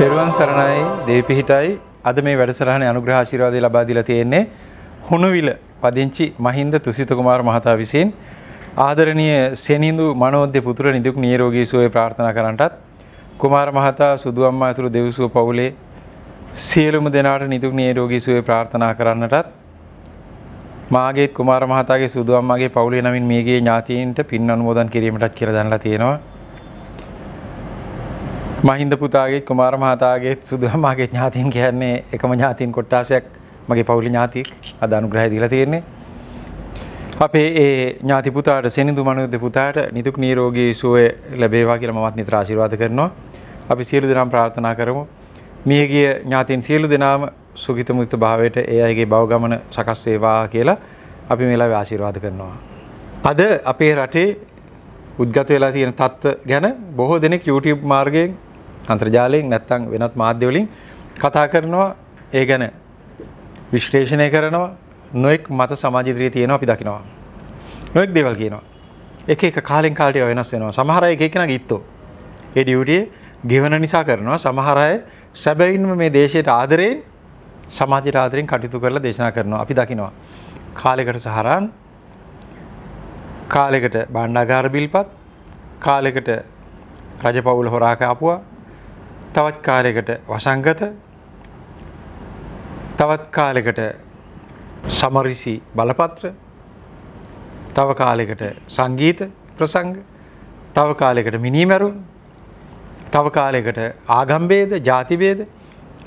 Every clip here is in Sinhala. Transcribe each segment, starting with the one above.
පෙරුවන් සරණයි දේපිහිටයි අද මේ වැඩසටහන අනුග්‍රහ ආශිර්වාදය ලබා දීලා තියෙන්නේ හුණුවිල පදිංචි මහින්ද තුසිත කුමාර මහතා විසින් ආදරණීය සෙනිඳු මනෝද්‍ය පුතුර නිදුක් නිරෝගී සුවය ප්‍රාර්ථනා කරන්නටත් කුමාර මහතා සුදු අම්මා ඇතුළු දෙවිසුව පවුලේ සියලුම දෙනාට නිදුක් නිරෝගී සුවය ප්‍රාර්ථනා කරන්නටත් මාගේ කුමාර මහතාගේ සුදු අම්මාගේ පවුලේ නමින් මේගේ ඥාතීන්ට පින් අනුමෝදන් කිරීමටත් කියලා දැනලා තියෙනවා මහින්ද පුතාගේ කුමාර මහතාගේ සුදුහාමාගේ ඥාතීන් කියන්නේ එකම ඥාතීන් කොට්ටාසයක් මගේ පවුලේ ඥාතියෙක් අද අනුග්‍රහය දීලා තියෙන්නේ. අපේ ඒ ඥාති පුතාට සෙනිඳු මනුද පුතාට නිදුක් නිරෝගී සුවය ලැබේවා කියලා මමත් නිතර ආශිර්වාද කරනවා. අපි සියලු දෙනාම ප්‍රාර්ථනා කරමු. මියගිය ඥාතීන් සියලු දෙනාම සුගිත මුදිත භාවයට ඒ අයගේ භව ගමන සකස් වේවා කියලා අපි මේ වෙලාවේ ආශිර්වාද කරනවා. අද අපේ රටේ උද්ගත වෙලා තියෙන තත්ත්ව ගැන බොහෝ දෙනෙක් YouTube මාර්ගයෙන් අන්තර්ජාලයෙන් නැත්තං වෙනත් මාධ්‍යවලින් කතා කරනවා ඒ ගැන විශ්ලේෂණය කරනවා නොෙක් මත සමාජිත්‍රී තියෙන අපි දකිනවා. නොෙක් දේවල් කියනවා. එක එක කාලෙන් කාලටය වෙනස් වෙනවා සමහරය එක කෙන ගිත්තෝ. එඩියුටිය ගෙවන නිසා කරනවා සමහරය සැබැවින්ම මේ දේශයට ආදරයෙන් සමාජ රාදරයෙන් කටයුතු කරලා දේශනා කරනවා අපි දකිනවා. කාලෙකට සහරන් කාලෙකට බණ්ඩාගාර බිල්පත් කාලෙකට රජපවුල හොරාකාපුවා තවත් කාලෙකට වසංගත තවත් කාලෙකට සමරිසි බලපත්‍ර තව කාලෙකට සංගීත ප්‍රසංග තව කාලෙකට මිනීමැරුම් තව කාලෙකට ආගම්බේද ජාතිබේද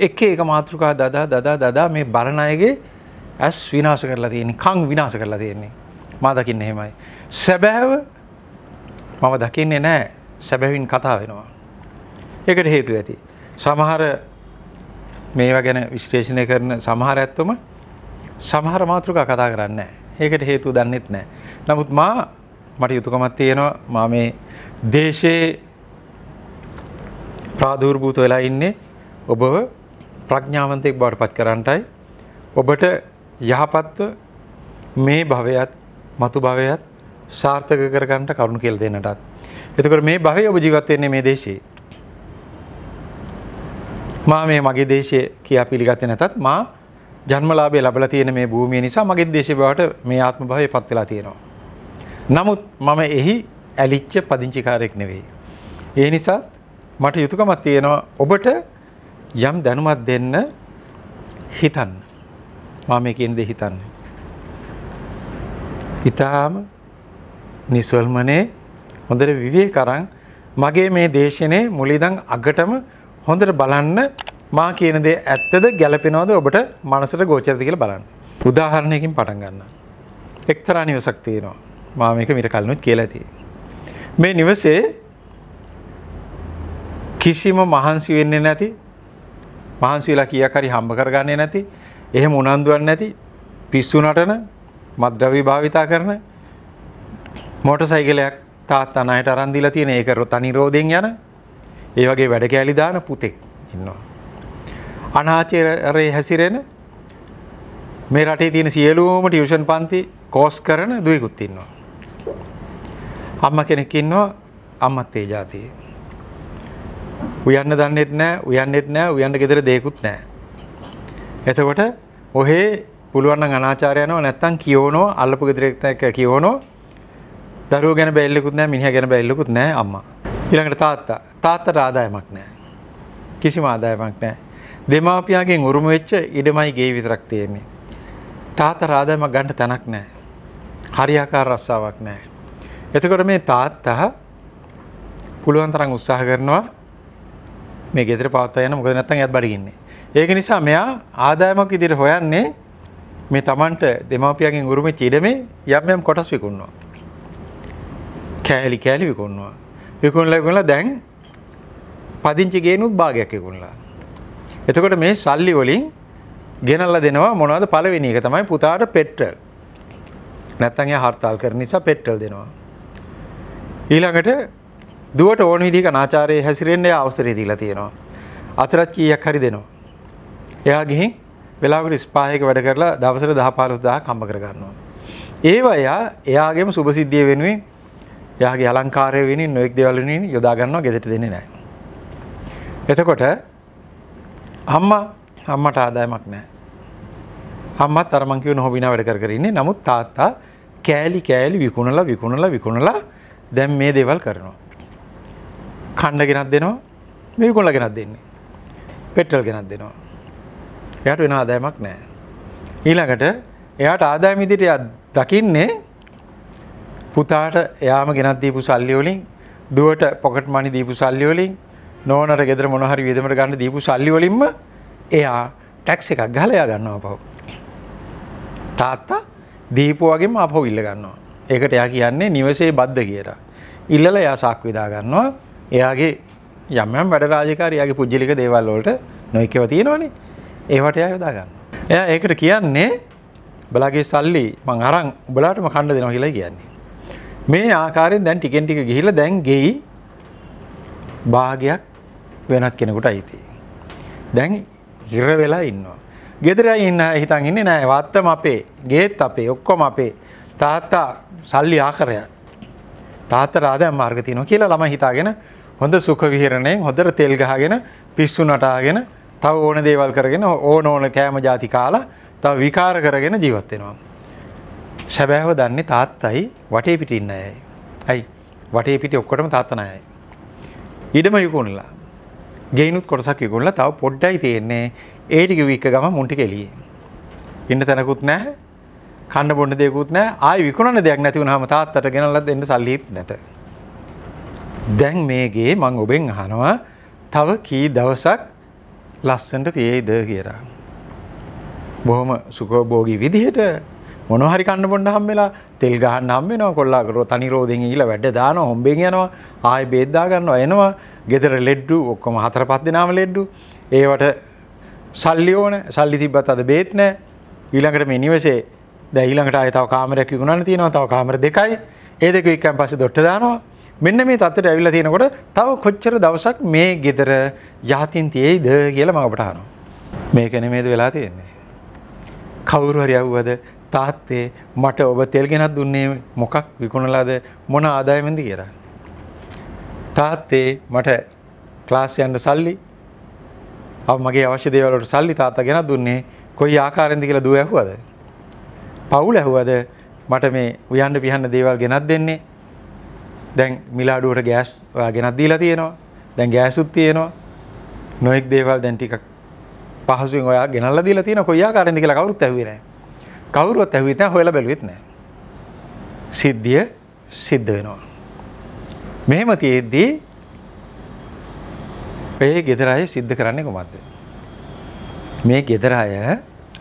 එක එක මාතෘකා දදා දදා දදා මේ බලන අයගේ ඇස් විනාශ කරලා තියෙන්නේ කං විනාශ කරලා තියෙන්නේ මා දකින්න එහෙමයි සැබෑව මම දකින්නේ නෑ සැබැවින් කතා වෙනවා එකට හේතු ඇති. සමහර මේවා ගැන විශ්ලේෂණය කරන සමහර ඇත්තම සමහර මාතෘකා කතා කරන්න. ඒකට හේතු දන්නෙත් නෑ. නමුත් මා මට යුතුකමත් තියෙනවා මා මේ දේශයේ ප්‍රාධූර්භූත වෙලා ඉන්නේ ඔබව ප්‍රඥාවන්තයෙක් බවට පත් කරන්නටයි ඔබට යහපත්ව මේ භවයත් මතු භවයත් සාර්ථක කරගන්නට කරුණු කියලා දෙන්නටත්. එතකොට මේ භවයේ ඔබ ජීවත් වෙන්නේ මේ දේශේ. මා මේ මගේ දේශය කියා පිළිගත්තේ නැතත් මා ජන්මලාභය ලැබලා තියෙන මේ භූමිය නිසා මගේ දේශය බවට මේ ආත්ම භාවය පත් වෙලා තියෙනවා. නමුත් මම එහි ඇලිච්ච පදිංචිකාරයෙක් නෙවෙයි. ඒ නිසා මට යුතුයකමක් තියෙනවා ඔබට යම් දැනුමක් දෙන්න හිතන්න. මම මේ කියන දේ හිතන්න. ඊටාම නිසල්මනේ හොඳට විවේක කරන් මගේ මේ දේශනේ මුලින්දන් අගටම හොඳට බලන්න මා කියන දේ ඇත්තද ගැලපෙනවද ඔබට මනසට ගෝචරද කියලා බලන්න. උදාහරණයකින් පටන් ගන්න. එක්තරා නිවසක් තියෙනවා. මා මේක මිට කලිනුත් කියලා තියෙනවා. මේ නිවසේ කිසිම මහන්සි වෙන්නේ නැති මහන්සිලා කීයක් හරි හම්බ කරගන්නේ නැති එහෙම උනන්දුවක් නැති පිස්සු නටන මද්ද්‍රව්‍ය භාවිතා කරන මෝටර් සයිකලයක් තාත්තා ණයට අරන් දීලා තියෙන ඒක රොතනිරෝධයෙන් යන ඒ වගේ වැඩ කෑලි දාන පුතෙක් ඉන්නවා. අනාචරයේ හැසිරෙන මේ රටේ තියෙන සියලුවම ටියුෂන් පන්ති කෝස් කරන දුවෙකුත් ඉන්නවා. අම්මා කෙනෙක් ඉන්නවා අම්මත් ඒ જાතියේ. උයන්න දන්නෙත් නෑ උයන්නෙත් නෑ උයන්න ගෙදර දෙයක්කුත් නෑ. එතකොට ඔහේ පුළුවන් නම් අනාචාරයනෝ නැත්තම් කියෝනෝ අල්ලපු ගෙදරට කියෝනෝ දරුවෝ ගැන බැල්ලෙකුත් නෑ මිනිහා ගැන බැල්ලෙකුත් නෑ අම්මා. ඊළඟට තාත්තා තාත්තට ආදායමක් නැහැ. කිසිම ආදායමක් නැහැ. දෙමාපියාගෙන් උරුම වෙච්ච ඉඩමයි ගේ විතරක් තියෙන්නේ. තාත්තා ආදායමක් ගන්න තැනක් නැහැ. හරියාකාර රස්සාවක් නැහැ. එතකොට මේ තාත්තා පුළුවන් තරම් උත්සාහ කරනවා මේ ගෙදර පවත්වා යන්න මොකද නැත්නම් එයත් බඩගින්නේ. ඒක නිසා මෙයා ආදායමක් විදිහට හොයන්නේ මේ Tamanට දෙමාපියගෙන් උරුමෙච්ච ඉඩමේ යම් යම් කොටස් විකුණනවා. කෑලි කෑලි විකුණනවා. විකුණලා විකුණලා දැන් පදිංචි ගේනුත් භාගයක් විකුණලා. එතකොට මේ සල්ලි වලින් ගෙනල්ලා දෙනවා මොනවද පළවෙනි එක තමයි පුතාට පෙට්‍රල්. නැත්තම් එයා හර්තාල් කරන නිසා පෙට්‍රල් දෙනවා. ඊළඟට දුවට ඕන විදිහක නාචාරයේ හැසිරෙන්න එයා අවසරය දීලා තියෙනවා. අතරත් කීයක් හරි දෙනවා. එයා ගිහින් වෙලාවකට ස්පා එක වැඩ කරලා දවසට 10 15000 කම්බ කර ගන්නවා. ඒව එයා එයාගේම සුභසිද්ධිය වෙනුවෙන් යාගේ අලංකාරය වෙනින් නොයෙක් දේවල් වෙනින් යොදා ගන්නවා ගෙදරට දෙන්නේ නැහැ. එතකොට අම්මා අම්මට ආදායමක් නැහැ. අම්මත් අර මං කියන හොබිනා වැඩ කර කර ඉන්නේ. නමුත් තාත්තා කෑලි කෑලි විකුණලා විකුණලා විකුණලා දැන් මේ දේවල් කරනවා. කණ්ඩ ගෙනත් දෙනවා. මේ විකුණලා ගෙනත් දෙන්නේ. පෙට්‍රල් ගෙනත් දෙනවා. එයාට වෙන ආදායමක් නැහැ. ඊළඟට එයාට ආදායම ඉදිරියට දකින්නේ පුතාට එයාම ගෙනත් දීපු සල්ලි වලින් දුවට පොකට් මනි දීපු සල්ලි වලින් නෝනට ගෙදර මොන හරි වියදමට ගන්න දීපු සල්ලි වලින්ම එයා ටැක්ස් එකක් ගහලා එයා ගන්නවා පහු. තාත්තා දීපු වගේම අපහු ඉල්ල ගන්නවා. ඒකට එයා කියන්නේ නිවසේ බද්ද කියලා. ඉල්ලලා එයා සාක්කු විදා ගන්නවා. එයාගේ යම් යම් වැඩ රාජකාරී එයාගේ පුජ්‍යලික දේවල් වලට නොයිකව තියෙනවනේ. ඒවට එයා යොදා ගන්නවා. එයා ඒකට කියන්නේ බලාගේ සල්ලි මං අරන් උඹලාටම කන්න දෙනවා කියලා කියන්නේ. මේ ආකාරයෙන් දැන් ටිකෙන් ටික ගිහිලා දැන් ගෙයි භාගයක් වෙනත් කෙනෙකුට අයිති. දැන් හිර වෙලා ඉන්නවා. ගෙදරයි ඉන්න හිතන් ඉන්නේ නෑ වත්තම අපේ, ගේත් අපේ, ඔක්කොම අපේ. තාත්තා සල්ලි ආකරය. තාත්තට ආදායම් මාර්ග තියෙනවා කියලා ළමයි හිතාගෙන හොඳ සුඛ විහරණයෙන් හොඳට තෙල් ගහගෙන පිස්සු නටාගෙන තව ඕන දේවල් කරගෙන ඕන ඕන කෑම ಜಾති කාලා තව විකාර කරගෙන ජීවත් වෙනවා. සැබෑව දන්නේ තාත්තයි වටේ පිට ඉන්න අයයි. ඇයි වටේ පිට ඔක්කොටම තාත්තන අයයි. ඉඩම යුකුණලා. ගේනුත් කොටසක් යුකුණලා තව පොඩ්ඩයි තියෙන්නේ ඒටික වික ගම මුන්ටි කෙලියේ. ඉන්න තැනකුත් නැහැ කන්න බොන්න දෙයකුත් නැහැ ආයි විකුණන දෙයක් නැති වුණාම තාත්තට ගෙනල්ලා දෙන්න සල්ලිත් නැත. දැන් මේගේ මං ඔබෙන් අහනවා තව කී දවසක් ලස්සනට තියේද කියලා. බොහොම සුඛෝභෝගී විදිහට මොන හරි කන්න පොඩ හම්වෙලා තෙල් ගහන්න හම්බෙන කොල්ලාකර තනිරෝධෙන් ඉල වැඩ දාන හොම්බෙන් යනවා ආය බේද්දාගන්න එනවා ගෙදර ලෙඩ්ඩු ඔක්කොම හතර පත් දෙනාම ලෙඩ්ඩු ඒවට සල්ලි ඕන සල්ලි තිබ්බත් අද බේත් නෑ ඊළඟට මේ නිවසේ දැහිළඟට අයතාව කාමරයක් ගුණන තියෙනවා තව කාමර දෙකයි ඒ දෙක එක්කන් පස්සේ දොට්ට දානවා මෙන්න මේ තත්ත්වයට ඇවිල්ලා තියෙනකොට තව කොච්චර දවසක් මේ ගෙදර යහතින් තියෙයිද කියලා මම අපට අහනවා මේක නෙමේද වෙලා තියෙන්නේ කවුරු හරි යව්වද තාත්තේ මට ඔබ තෙල් ගෙනත් දුන්නේ මොකක් විකුණලාද මොන ආදායමෙන්ද කියලා. තාත්තේ මට ක්ලාස් යන්න සල්ලි අව මගේ අවශ්‍ය දේවල් වලට සල්ලි තාත්තා ගෙනත් දුන්නේ කොයි ආකාරයෙන්ද කියලා දුව ඇහුවද? පවුල ඇහුවද මට මේ උයන්න පිහන්න දේවල් ගෙනත් දෙන්නේ. දැන් මිලාඩුවට ගෑස් ඔයා ගෙනත් දීලා තියෙනවා. දැන් ගෑසුත් තියෙනවා. නොඑක් දේවල් දැන් ටිකක් පහසුවෙන් ඔයා ගෙනල්ලා දීලා තියෙනවා කොයි ආකාරයෙන්ද කියලා කවුරුත් ඇහුවේ නැහැ. කවුරුවත් ඇවිත් නැහැ හොයලා බැලුවෙත් නැහැ. සිද්ධිය සිද්ධ වෙනවා. මෙහෙම තියෙද්දී ඒ ගෙදර අය සිද්ධ කරන්නේ කොහොමද? මේ ගෙදර අය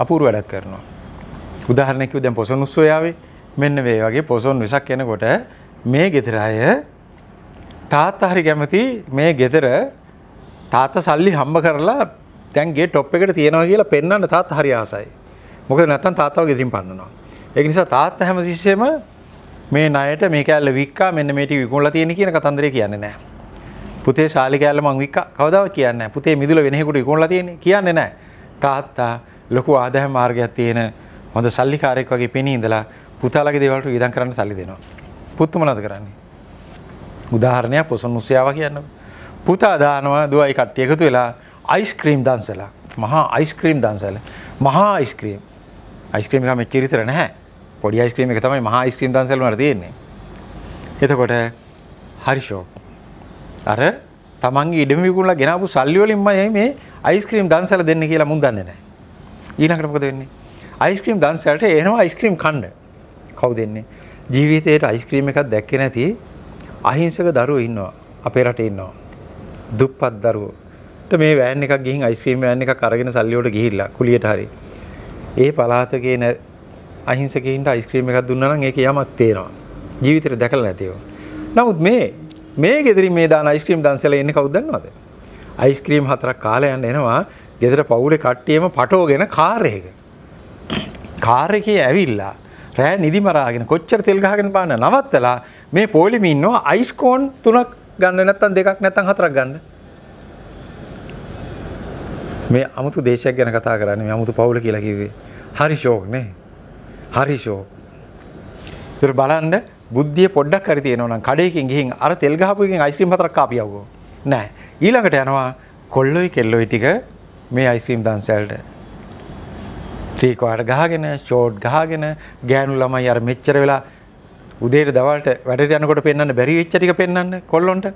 අපූර්ව වැඩක් කරනවා. උදාහරණයක් කිව්ව දැන් පොසොන් උත්සවය ආවේ මෙන්න මේ වගේ පොසොන් විසක් එනකොට මේ ගෙදර අය තාත්තා හරි කැමති මේ ගෙදර තාත්තා සල්ලි හම්බ කරලා දැන් ගේ টොප් එකට තියනවා කියලා පෙන්වන්න තාත්තා හරි ආසයි. මොකද නැත්තම් තාත්තව ගෙදරින් පන්නනවා. ඒක නිසා තාත්තා හැම තිස්සෙම මේ ණයට මේ කෑල්ල වික්කා මෙන්න මේ ටික විකුණලා තියෙන කියන කතන්දරේ කියන්නේ නැහැ. පුතේ ශාලි කෑල්ල මං වික්කා කවදාවත් කියන්නේ නැහැ. පුතේ මිදුල වෙනෙකුට විකුණලා තියෙන්නේ කියන්නේ නැහැ. තාත්තා ලොකු ආදායම් මාර්ගයක් තියෙන හොඳ සල්ලිකාරයෙක් වගේ පෙනී ඉඳලා පුතාලගේ දේවල්ට වියදම් කරන්න සල්ලි දෙනවා. පුත් මොනවද කරන්නේ? උදාහරණයක් පොසොන් උසියාව කියන්න. පුතා දානවා දුවයි කට්ටිය එකතු වෙලා අයිස්ක්‍රීම් දන්සලා. මහා අයිස්ක්‍රීම් දන්සල. මහා අයිස්ක්‍රීම්. අයිස්ක්‍රීමික මෙච්චර විතර නැහැ. පොඩි අයිස්ක්‍රීම් එක තමයි මහා අයිස්ක්‍රීම් දන්සල් වල තියෙන්නේ. එතකොට හරි ෂෝක්. අර තමන්ගේ ඉඩම විකුණලා ගෙනාවු සල්ලි වලින්මයි මේ අයිස්ක්‍රීම් දන්සල දෙන්න කියලා මුන් දන්නේ නැහැ. ඊළඟට මොකද වෙන්නේ? අයිස්ක්‍රීම් දන්සලට එනවා අයිස්ක්‍රීම් කන්න. කවුද එන්නේ? ජීවිතේට අයිස්ක්‍රීම් එකක් දැක්කේ නැති අහිංසක දරුවෝ ඉන්නවා. අපේ රටේ ඉන්නවා. දුප්පත් දරුවෝ. මේ වෑන් එකක් ගිහින් අයිස්ක්‍රීම් වෑන් එකක් අරගෙන සල්ලි වලට ගිහිල්ලා කුලියට හරියි. ඒ පලාත කියන අහිංසකයින්ට අයිස්ක්‍රීම් එකක් දුන්නා නම් ඒකේ යමක් තේනවා. ජීවිතේට දැකලා නැතිව. නමුත් මේ මේ ගෙදරින් මේ දාන අයිස්ක්‍රීම් දන්සලා එන්නේ කවුද දන්නවද? අයිස්ක්‍රීම් හතරක් කාලා යන්න එනවා. ගෙදර පවුලේ කට්ටියම පටෝගෙන කාර් එකක. කාර් එකේ ඇවිල්ලා රෑ නිදිමරාගෙන කොච්චර තෙල් ගහගෙන පාන්න නවත්තලා මේ පොලිමේ ඉන්නවා අයිස්කෝන් තුනක් ගන්න නැත්නම් දෙකක් නැත්නම් හතරක් ගන්න. මේ අමුතු දේශයක් ගැන කතා කරන්නේ මේ අමුතු පවුල කියලා කිව්වේ. හරි ෂෝක් නේ. හරි ෂෝක්. ඉතින් බලන්න බුද්ධිය පොඩ්ඩක් හරි තියෙනවා නම් කඩේකින් ගිහින් අර තෙල් ගහපු එකෙන් අයිස්ක්‍රීම් හතරක් කාපියවකෝ. නෑ. ඊළඟට යනවා කොල්ලොයි කෙල්ලොයි ටික මේ අයිස්ක්‍රීම් දන්සැලට. ත්‍රිකෝණ ගහගෙන, ෂෝට් ගහගෙන, ගෑනු ළමයි අර මෙච්චර වෙලා උදේට දවල්ට වැඩට යනකොට පෙන්වන්න බැරි වෙච්ච ටික පෙන්වන්න කොල්ලොන්ට.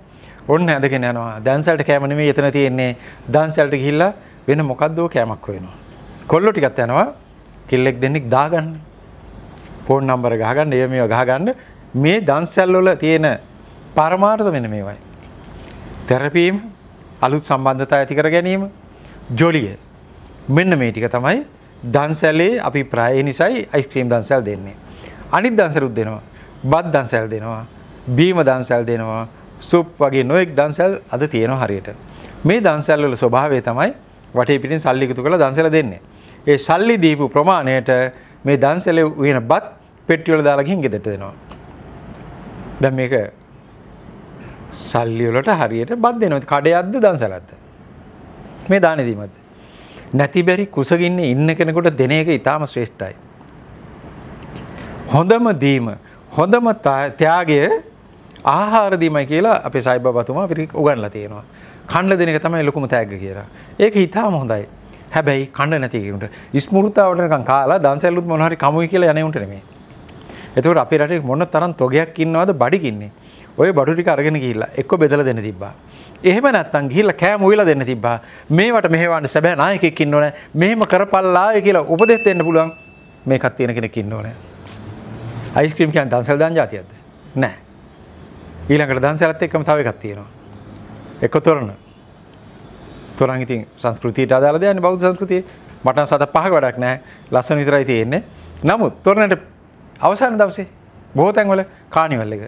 ඔන්න ඇදගෙන යනවා. දන්සැලට කෑම නෙමෙයි එතන තියෙන්නේ. දන්සැලට ගිහිල්ලා වෙන මොකක්දෝ කෑමක් වෙනවා. කොල්ලො ටිකත් යනවා කෙල්ලෙක් දෙන්නෙක් දාගන්න පෝන් නම්බර ගහගන්න ඒ මේ ගහගන්න මේ දන්සැල්ලොල තියෙන පරමාර්ථ වෙන මේවයි. තැරපීම් අලුත් සම්බන්ධතා ඇතිකර ගැනීම ජොලිය මෙන්න මේ ටික තමයි දන්සැලේ අපි ප්‍රාය නිසයි අයිස්ක්‍රීම් දන්සැල් දෙන්නේ. අනිත් දන්සරුත් දෙනවා බත් දන්සැල් දෙනවා බීම දන්සැල් දෙනවා සුප් වගේ නොයෙක් දන්සැල් අද තියෙන හරියට. මේ දන්සැල්වල ස්වභාවය තමයි වටේ පිටින් සල්ලි එකතු කරලා දන්සල දෙන්නේ. ඒ සල්ලි දීපු ප්‍රමාණයට මේ දන්සලේ උයන බත් පෙට්ටිය වල දාලා ගිහින් ගෙදරට දෙනවා. දැන් මේක සල්ලි වලට හරියට බත් දෙනවා. කඩයක්ද දන්සලක්ද? මේ දානේ දීමක්ද? නැති බැරි කුසගින්නේ ඉන්න කෙනෙකුට දෙන එක ඊටාම ශ්‍රේෂ්ඨයි. හොඳම දීම, හොඳම ත්‍යාගය ආහාර දීමයි කියලා අපේ සයිබබතුමා අපිට උගන්ලා තියෙනවා. කණ්ඩ දෙනක තමයි ලොකුම තෑග කියලා ඒක හිතාම හොඳයි හැබැයි කණ්ඩ නැතිකට ඉස්මුෘතාවටකන් කාලා දන්සැල්ලුත් මොහරි කමුයි කියලා යනවට නෙමේ එතකට අපි රට මොන්න තරම් තොගයක් ඉන්නවාද බඩිකින්නේ ඔය බඩුටි අරගෙන කියල්ලා එක්ක බෙදල දෙන්න තිබා එහෙම නැත්තන් ගිල්ල කෑම ොයිලා දෙන්න තිබා මේට මෙහවාන්න සැබෑ නායකෙක්කින්න ඕන මෙහෙම කරපල්ලා කියලා උපදෙත් එන්න පුළුවන් මේකත් තියෙන කෙනෙකින්න ඕන අයිස්ක්‍රීම් කියන් දන්සල් දන් ජාතියද නෑ ඊළඟට දන්සලත් එක්කම තාවකත් තියෙනවා එක්ක තොරණ තොරන් ඉතින් සංස්කෘතියට අදාළ දෙයන්නේ බෞද්ධ සංස්කෘතිය මට සත පහක වැඩක් නෑ ලස්සන විතරයි තියෙන්නේ නමුත් තොරණට අවසාන දවසේ බොහෝ තැන්වල කානිවල් එක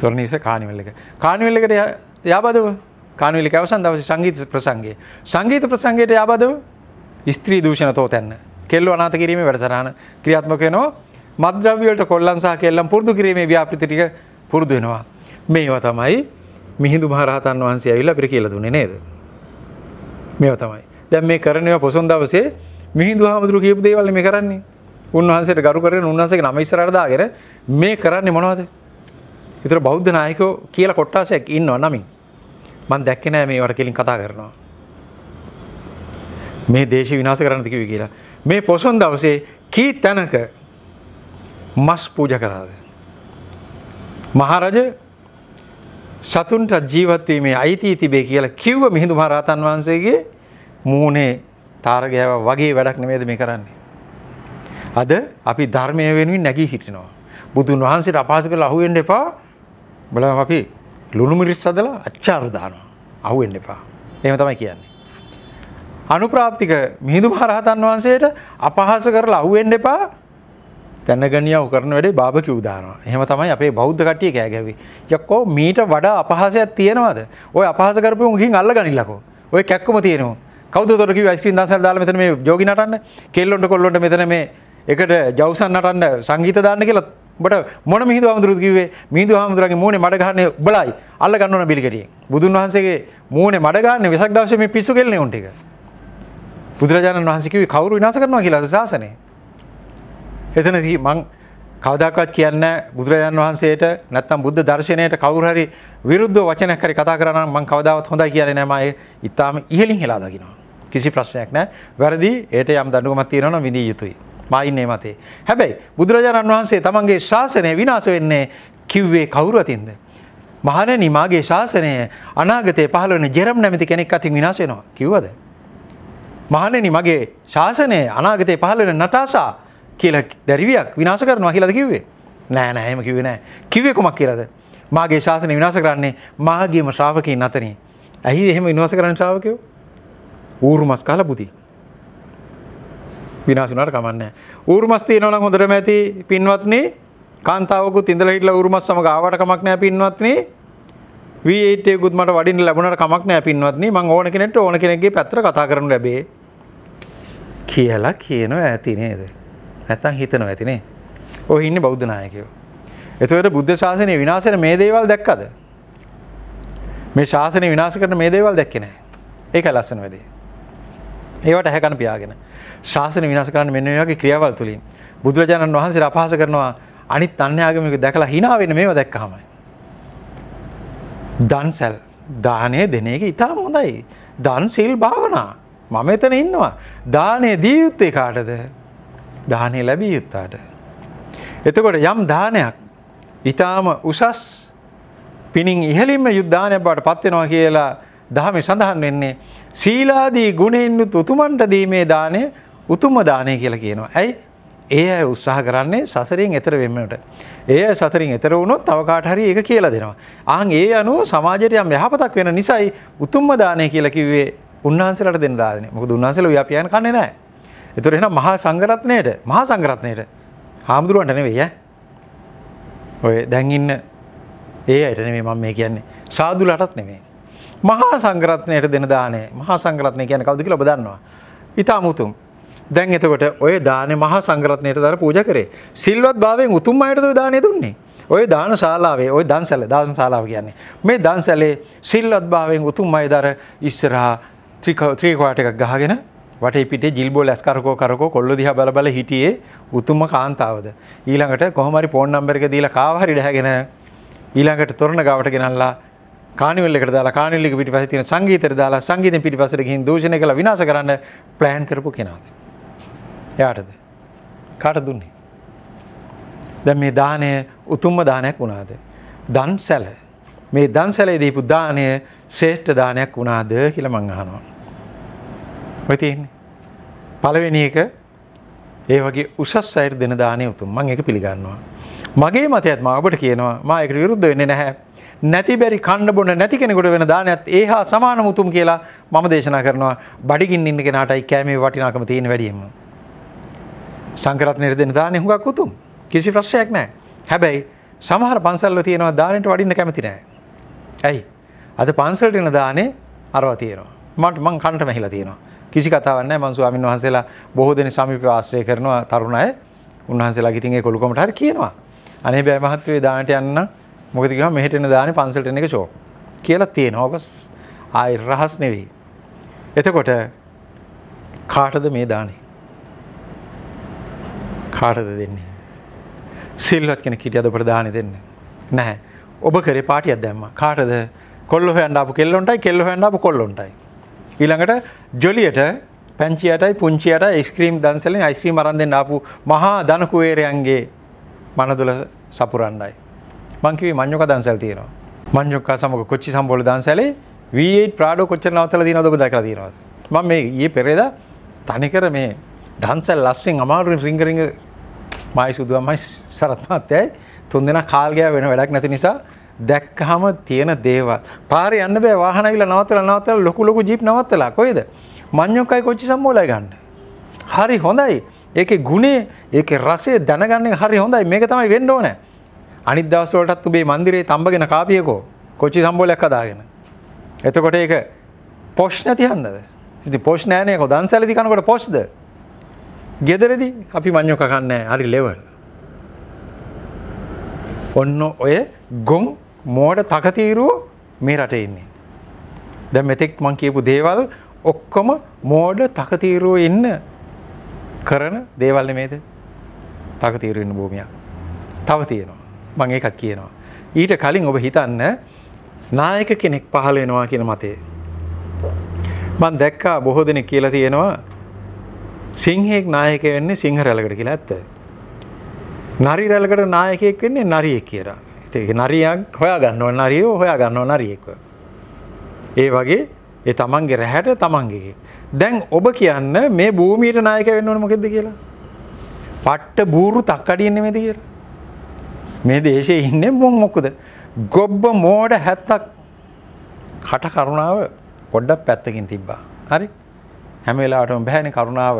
තොරණ ඉස කානිවල් එක කානිවල් එකට යාබදව කානිවල් එක අවසන් දවසේ සංගීත ප්‍රසංගය සංගීත ප්‍රසංගයට යාබදව ස්ත්‍රී දූෂණ තෝතැන්න කෙල්ලෝ අනාථ කිරීමේ වැඩසටහන ක්‍රියාත්මක වෙනවා මද්‍රව්‍ය වලට කොල්ලම් සහ කෙල්ලම් පුරුදු කිරීමේ ව්‍යාපෘති ටික පුරුදු වෙනවා මේවා තමයි මිහිදු මහරහතන් වහන්සේ ඇවිල්ලා අපිට කියලා දුන්නේ නේද? මේව තමයි. දැන් මේ කරණේවා පොසොන් දවසේ මිහිඳු හාමුදුරු කියපු දේවල් මේ කරන්නේ. උන්වහන්සේට ගරු කරගෙන උන්වහන්සේගේ නම ඉස්සරහට දාගෙන මේ කරන්නේ මොනවද? ඒතර බෞද්ධ නායකයෝ කියලා කොට්ටාසයක් ඉන්නවා නමින්. මම දැක්කේ නෑ මේවට කෙලින් කතා කරනවා. මේ දේශය විනාශ කරන්නද කිව්වේ කියලා. මේ පොසොන් දවසේ කී තැනක මස් පූජා කරාද? මහරජා සතුන්ට ජීවත්වීමේ අයිතිී තිබේ කියලා කිව්ව මිහිඳු මහරහතන් වහන්සේගේ මූනේ තාර්ගයව වගේ වැඩක් නෙමේද මේ කරන්නේ. අද අපි ධර්මය වෙනුවෙන් නැගී හිටිනවා. බුදුන් වහන්සේට අපහාස කරලා අහුවෙන්න එපා. බලන්න අපි ලුණු මිරිස් හදලා අච්චාරු දානවා. අහුවෙන්න එපා. එහෙම තමයි කියන්නේ. අනුප්‍රාප්තික මිහිඳු මහරහතන් වහන්සේට අපහාස කරලා අහුවෙන්න එපා. තැනගනියාව කරන වැඩේ බාභක උදානවා එහෙම තමයි අපේ බෞද්ධ කටිය කෑගැවි යක්කෝ මීට වඩා අපහසයක් තියෙනවද ඔය අපහස කරපු ගින් අල්ල ගනිල්ලකෝ ඔය කැක්කම තියෙනවා කවද තොරක වයිස්කින් දසල් දාල මෙතන මේ ජෝගිනටන්න කෙල්ලොට කොල්ලොට මෙතන මේ එකට ජවසන් නටන්න සංගීත දාන්න කියලා බට මොන මිහිදු හාමුදුරුවෝ කිව්වේ මිහිදු හාමුදුරුවන්ගේ මූණේ මඩ ගහන්නේ බලයි අල්ල ගන්න ඕන බිලිකටියෙන් බුදුන් වහන්සේගේ මූණේ මඩ ගහන්නේ වෙසක් දවසේ මේ පිස්සු කෙල්ලේ උන් ටික බුදුරජාණන් වහන්සේ කිව්වේ කවුරු විනාශ කරනවා කියලාද ශාසනය එතනදී මං කවදාකවත් කියන්න බුදුරජාන් වහන්සේට නැත්තම් බුද්ධ දර්ශනයට කවුරු හරි විරුද්ධ වචනයක් හරි කතා කරා නම් මං කවදාවත් හොඳයි කියන්නේ නැහැ මම ඒ ඊටාම ඉහලින් හෙලා දකිනවා කිසි ප්‍රශ්නයක් නැහැ වැරදි ඒට යම් දඬුවමක් තියෙනවා නම් විඳිය යුතුයි මා ඉන්නේ මතේ හැබැයි බුදුරජාණන් වහන්සේ තමන්ගේ ශාසනය විනාශ වෙන්නේ කිව්වේ කවුරු අතින්ද මහණෙනි මාගේ ශාසනය අනාගතයේ පහළ වෙන ජෙරම් නැමැති කෙනෙක් අතින් විනාශ වෙනවා කිව්වද මහණෙනි මගේ ශාසනය අනාගතයේ පහළ වෙන නතාෂා කියල දැරිවියක් විනාස කරනවා කියලද කිව්වේ නෑ නෑම කිව නෑ කිවේ කොමක් කියලද මාගේ ශාසන විනාස කරන්නේ මාගේම ශ්‍රාවකින් අතන ඇහි එහෙම විනාස කරන ශාවකයෝ ඌරු මස් කාල බුදි විනාසුනට කමන්න ඌරු මස්තේ නොන හොඳරම ඇති පින්වත්නේ කාන්තාවකු තිඳල හිටල ඌරුමස් සමඟ ආවට කමක් නෑ පින්වත්නේ වීටයකුත් මට වඩින් ලැබුණට කමක් නෑ පින්වත්න්නේ මං ඕන කෙනෙට ඕන කෙනෙගේ පැත්‍ර කතා කරනු ලැබේ කියලා කියනවා ඇති නේද. නැත්තම් හිතනවා ඇතිනේ. ඔය ඉන්නේ බෞද්ධ නායකයෝ. එතකොට බුද්ධ ශාසනය විනාශ වෙන මේ දේවල් දැක්කද? මේ ශාසනය විනාශ කරන මේ දේවල් දැක්කේ නැහැ. ඒකයි ලස්සන වැඩේ. ඒවට හැකන පියාගෙන ශාසන විනාශ කරන්න මෙන්න මේ වගේ ක්‍රියාවල් තුලින් බුදුරජාණන් වහන්සේ අපහාස කරනවා අනිත් අන්‍යාගමික දැකලා hina වෙන මේව දැක්කහමයි. දන්සල් දානය දෙන එක ඊටම හොඳයි. දන් සීල් භාවනා මම එතන ඉන්නවා. දානය දිය යුත්තේ කාටද? දානය ලැබිය යුත්තාට. එතකොට යම් දානයක් ඉතාම උසස් පිණින් ඉහලින්ම යුද්ධානය බවට පත්වෙනවා කියලා දහමි සඳහන් වෙන්නේ සීලාදී ගුණෙන්න්නු උතුමන්ට දීමේ දානය උතුම දානය කියලා කියනවා. ඇයි ඒ අය උත්සාහ කරන්නේ සසරින් එතර වෙන්නට. ඒ සතරින් එතර වුණොත් තවකාට හරි එක කියලා දෙනවා. ආන් ඒ අනුව සමාජරයම් යහපතක් වෙන නිසයි උතුම්ම දානය කියලා කිව්වේ උන්වහන්සලට දෙන්න දානය මොක දුන්නාසල ව්‍යාපයන් කන්නේ නෑ. එතුර එෙන මහා සංගරත්නයට මහා සංගරත්නයට හාමුදුරුවන්ට නෙවෙයි ය ඔය දැන්ඉන්න ඒ අයට නෙේ මම මේ කියන්නේ සාදුලටත් නෙමේ මහා සංගරත්නයට දෙන දානය මහා සංගරත්නය කියන කවදකි ලබදන්නවා ඉතා මුතුම් දැන් එතකොට ඔය දාන මහා සංගරත්නයට දර පූජ කරේ සිල්වත් භාවෙන් උතුම් අයට දානය දුන්නේ ඔය දාන ශාලාවේ ඔය දන්සැල දාන ශාලාව කියන්නේ මේ දන්සැලේ සිල්වත් භාවයෙන් උතුම් අය දර ඉස්සරහා ත්‍රිකවාට එකක් ගහගෙන වටේ පිටේ ජිල්බෝ ලැස්කරකෝ කරකෝ කොල්ල දිහා බල බල හිටියේ උතුම්ම කාන්තාවද ඊළඟට කොහොමරි ෆෝන් නම්බර් එක දීලා කාව හරි ඩහගෙන ඊළඟට තොරණ ගාවට ගෙනල්ලා කානිවල් එකට දාලා කානිවල් එක පිටිපස්සේ තියෙන සංගීතයට දාලා සංගීතෙන් පිටිපස්සට ගිහින් දූෂණය කරලා විනාශ කරන්න ප්ලෑන් කරපු කෙනාද එයාටද කාට දුන්නේ දැන් මේ දානය උතුම්ම දානයක් වුණාද දන් සැල මේ දන් සැලේ දීපු දානය ශ්‍රේෂ්ඨ දානයක් වුණාද කියලා මං අහනවා ඔය තියෙන්නේ. පළවෙනි එක ඒ වගේ උසස් අයට දෙන දානය උතුම් මම ඒක පිළිගන්නවා. මගේ මතයත් මම ඔබට කියනවා මම ඒකට විරුද්ධ වෙන්නේ නැහැ. නැති බැරි කන්න බොන්න නැති කෙනෙකුට වෙන දානයත් ඒ හා සමාන මුතුම් කියලා මම දේශනා කරනවා. බඩගින් ඉන්න කෙනාටයි කෑමේ වටිනාකම තියෙන වැඩියෙන්ම. සංකරත්නයට දෙන දානේ හුඟක් උතුම්. කිසි ප්‍රශ්නයක් නැහැ. හැබැයි සමහර පන්සල්වල තියෙනවා දානෙට වඩින්න කැමති නැහැ. ඇයි? අද පන්සලට එන දානේ අරවා තියෙනවා. මට මං කන්ට මැහිලා තියෙනවා. කිසි කතාවක් නැහැ මං ස්වාමින් වහන්සේලා බොහෝ දෙනෙක් සමීපව ආශ්‍රය කරනවා තරුණ අය. උන්වහන්සේලා ගිටින් ඒක ලොකමට හරි කියනවා. අනේ බෑ මහත්වේ දානට යන්න මොකද කිව්වම මෙහෙට එන දානේ පන්සලට එන එක ෂෝ කියලා තියෙනවා. ඔක ආයි රහස් නෙවෙයි. එතකොට කාටද මේ දානේ? කාටද දෙන්නේ? සිල්වත් කෙනෙක් හිටියද ඔබට දානේ දෙන්නේ? නැහැ. ඔබ කරේ පාටියක් දැම්මා. කාටද? කොල්ලෝ හොයන්න ආපු කෙල්ලොන්ටයි කෙල්ලෝ හොයන්න ආපු කොල්ලොන්ටයි. ඊළඟට ජොලියට පැංචියටයි පුංචියට යිස්ක්‍රීම් දන්සලින් යිස්ක්‍රීම් අරන් දෙන්න ආපු මහා ධනකුවේරයන්ගේ මනදුල සපුරණ්ඩයි. මංකිවේ මං්ඥක දන්සැල් තියෙනවා. මං්ඥොක්ක සමක කොච්චි සම්බොල දන්සැලේ වී ප්‍රාඩ කොච්චර නවතල දී නොදබ දැක දීනවත්. මං මේ ඒ පෙරේද තනිකර මේ දන්සැල් ලස්සෙන් අමාරුවෙන් රිංගරිංග මයි සුදුවමයි සරත්මත්යයි තුන් දෙෙන කාල්ගයා වෙන වැඩක් නැති නිසා දැක්කහම තියෙන දේවල්. පාරේ යන්න බෑ වාහන ඇවිල්ලා නවත්තලා නවත්තලා ලොකු ලොකු ජීප් නවත්තලා. කොයිද? මඤ්ඤොක්කයි කොච්චි සම්මෝලයි ගන්න. හරි හොඳයි. ඒකේ ගුණේ, ඒකේ රසය දැනගන්න එක හරි හොඳයි. මේක තමයි වෙන්න ඕනේ. අනිත් දවස් වලටත් උඹේ મંદિરේ තඹගෙන කාපියකෝ. කොච්චි සම්බෝලයක් හදාගෙන. එතකොට ඒක පොෂ් නැති හන්දද? ඉතින් පොෂ් නෑනේ කො දන්සැලදි කනකොට පොෂ්ද? ගෙදරදි අපි මඤ්ඤොක්ක කන්නේ හරි ලෙවල්. ඔන්න ඔය ගොන් මෝඩ තකතීරුව මේ රට ඉන්නේ. දැ මෙතෙක් මං කියපු දේවල් ඔක්කොම මෝඩ තකතීරුව ඉන්න කරන දේවල් නමේද තකතීරන්න භූමියක් තව තියෙනවා මං ඒකත් කියනවා. ඊට කලින් ඔබ හිතන්න නායක කෙනෙක් පහළ වෙනවා කියන මතේ. මන් දැක්කා බොහෝ දෙනෙක් කියලා තියෙනවා සිංහෙක් නායක වෙන්නේ සිංහ රැලකට කියලා ඇත්ත. නරි රැලකට නායකයෙක් වෙන්නේ නරියෙක් කියලා. ඒත් නරියක් හොයා ගන්න නරියෝ හොයා ගන්න නරියෙක්ව. ඒ වගේ ඒ තමන්ගේ රැහැට තමන්ගේ. දැන් ඔබ කියන්න මේ භූමීට නායක වෙන්න ඕන මොකෙද කියලා. පට්ට බූරු තක්කඩියන්නේ මෙද කියලා. මේ දේශය ඉන්න මොන් මොක්කද. ගොබ්බ මෝඩ හැත්තක් කට කරුණාව පොඩ්ඩක් පැත්තකින් තිබ්බා. හරි හැමවෙලාටම බැහැනි කරුණාව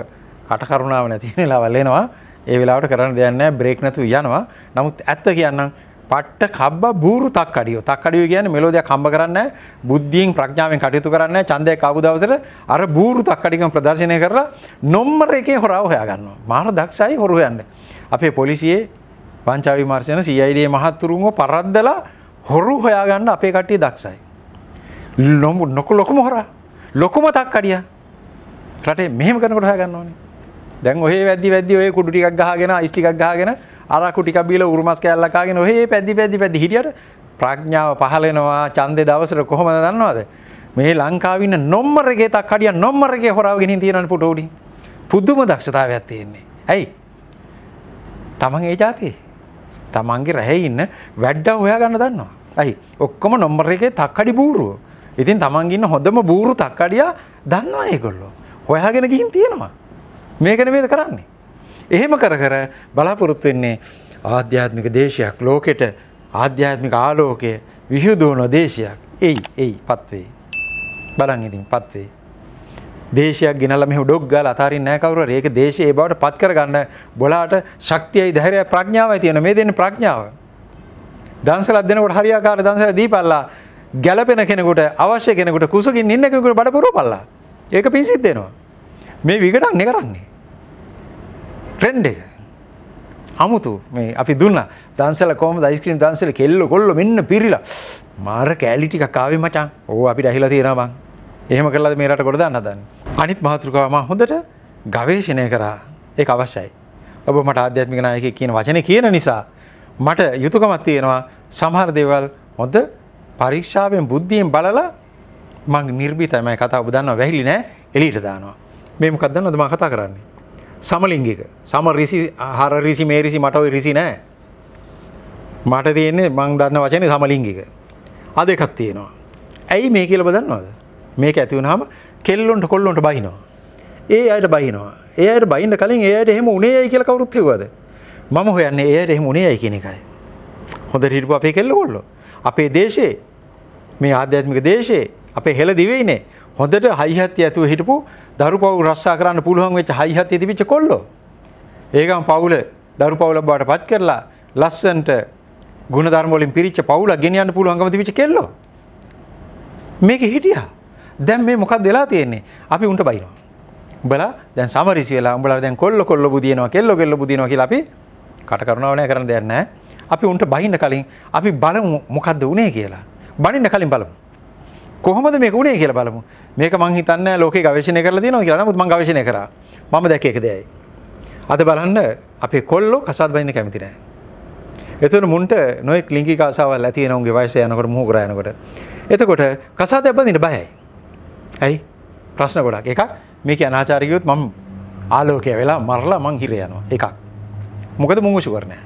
කට කරුණාව නැතිනෙලා වල්ලෙනවා ඒ වෙලාට කරන්න දෙන්න බ්‍රේක් නැතු යනවා නමුත් ඇත්ත කියන්නම් පට්ට කබ්බ බූරු තක්කඩිය තක්කඩිය කියන මෙලෝදය කම්බ කරන්න බුද්ධියෙන් ප්‍රඥාවෙන් කටයුතු කරන්න චන්දය කවු දවසට අර බූරු තක්කඩිකම් ප්‍රදර්ශනය කරලා නොම්මර එකේ හොරාව හොයාගන්න මාර දක්ෂයි හොරු යන්න අපේ පොලිසියේ පංචාවිමර්ශන සයිඩේ මහත්තුරුම පරද්දලා හොරු හොයාගන්න අපේ කට්ටිය දක්ෂයි. ලොමු නොක ලොකුම හොර ලොකුම තක්කඩිය රටේ මෙහෙම කනකොට හොයාගන්න ඕනේ දැන් ඔහේ වැදදි වැදදි ඔය කුඩු ටිකක් ගහගෙන ඉස්ටිකක් ගාගෙන අරකුටිකබීල උරුමස් කැල්ලකාගෙන ඔහේ පැදි පැදි පැදි හිටියට ප්‍රඥාව පහලෙනවා චන්දය දවසට කොහොමද දන්නවාද මේ ලංකාවන්න නොම්මරගේ තක් කඩිය නොම්මරගේ හොරාගෙන තියෙන පුටෝඩි පුද්දුම දක්ෂතාවයක් තියෙන්නේ ඇයි තමන් ඒ ජාතියේ තමන්ගේ රැහැ ඉන්න වැඩ්ඩ ඔයා ගන්න දන්නවා ඇයි ඔක්කොම නොම්බර එකේ තක්කඩි බූරුව ඉතින් තමන්ගන්න හොඳම බූරු තක්කඩියා දන්නවා ඒකොල්ලෝ හොයාගෙන ගිහින් තියෙනවා මේකන වේද කරන්නේ එහෙම කර කර බලාපොරොත්තු වෙන්නේ ආධ්‍යාත්මික දේශයක් ලෝකෙට ආධ්‍යාත්මික ආලෝකය විහිදුවන දේශයක් එයි එයි පත්වේ. බලන් ඉතින් පත්වේ. දේශයක් ගෙනල මෙහ ඩොක් ගල අතාරින් නෑකවර ඒක දේශයේ බවට පත් කරගන්න බොලාට ශක්තියයි දැහැරය ප්‍රඥාවයි තියෙන මේ දෙන්න ප්‍රඥාව. දන්සලත් දෙනකොට හරියාකාර දන්සල දීපල්ලා ගැලපෙන කෙනෙකුට අවශ්‍ය කෙනෙකුට කුසකින් ඉන්න කෙනෙකුට බඩ පුරවපල්ලා. ඒක පිංසිත් දෙනවා. මේ විගඩන්නේ කරන්නේ. ට්‍රෙන්ඩ් එක අමුතු මේ අපි දුන්න දන්සල කෝම දයිස්කීම් දන්සල කෙල්ල කොල්ල මෙන්න පිරිලා මාර කෑලිටික කාවේ මචන් ඕ අපිට ඇහිලා තියෙන බං එහෙම කරලාද මේරට ගොඩ දන්න දන්න අනිත් මහතුරුකාම හොඳට ගවේශණය කරා ඒ අවශ්‍යයි ඔබ මට අධ්‍යාත්මික නායකය කියන වචන කියන නිසා මට යුතුකමත් තියෙනවා සමහර දේවල් හොඳ පරීක්ෂාවෙන් බුද්ධියෙන් බලලා මං නිර්භීතයි මම කතාව ඔබ දන්නවා වැහිලි නෑ එළියට දානවා මේ මොකක්ද දන්නවද මම කතා කරන්නේ සමලිංගික සම රිසි හර රිසි මේ රිසි මට රිසි නෑ මට තියන්නේ මං දන්න වචනය සමලිංගික අද එකක් තියෙනවා ඇයි මේ කියල බදන්නවද මේක ඇතිවුණහම කෙල්ලොන්ට කොල්ලොන්ට බහිනවා ඒ අයට බහිනවා ඒයට බයින්න කලින් ඒයට එහෙම උනේයි කියල කවරුත්යවද මම හොයන්නේ ඒයට එහෙම උනේයි කියන එකයි හොඳ හිටපු අපේ කෙල්ල කොල්ල අපේ දේශයේ මේ ආධ්‍යාත්මික දේශයේ අපේ හෙළ දිවෙයිනේ හොඳට හයිහත්ති ඇතුව හිටපු දරු පවු රස්සා කරන්න පුළුවන් වෙච් හයිහත් ඇතිවිච කොල්ලො ඒකම පවුල දරු පවුල බාට පත් කරලා ලස්සන්ට ගුණ ධර්මෝලින් පිරිච්ච පවුල ගෙනයන්න පුළුවන්ගම තිවිච කෙල්ලො මේක හිටියා දැන් මේ මොකක් දෙලා තියෙන්නේ අපි උන්ට බයිනවා බලා දැන් සමරිසිලා උඹලා දැන් කොල්ල කොල්ල බුදිනවා කෙල්ල කෙල්ල බුදිනවා කියලා අපි කට කරුණාව නැහැ කරන්න දෙයක් නැහැ අපි උන්ට බහින්න කලින් අපි බලමු මොකද්ද උනේ කියලා බනින්න කලින් බලමු කොහොමද මේක උනේ කියලා බලමු. මේක මං හිතන්නේ ලෝකේ ගවේෂණය කරලා තියෙනවා කියලා. නමුත් මං ගවේෂණය කරා. මම දැක්ක එක දෙයයි. අද බලන්න අපේ කොල්ලෝ කසාද බඳින්න කැමති නැහැ. එතන මුන්ට නොයෙක් ලිංගික ආසාවල් ඇති වෙන උන්ගේ වයස යනකොට මුහු කරා යනකොට. එතකොට කසාද බඳින්න බයයි. ඇයි? ප්‍රශ්න ගොඩක්. එකක් මේක අනාචාරී ගියොත් මම ආලෝකය වෙලා මරලා මං හිර යනවා. එකක්. මොකද මුං ෂුවර් නැහැ.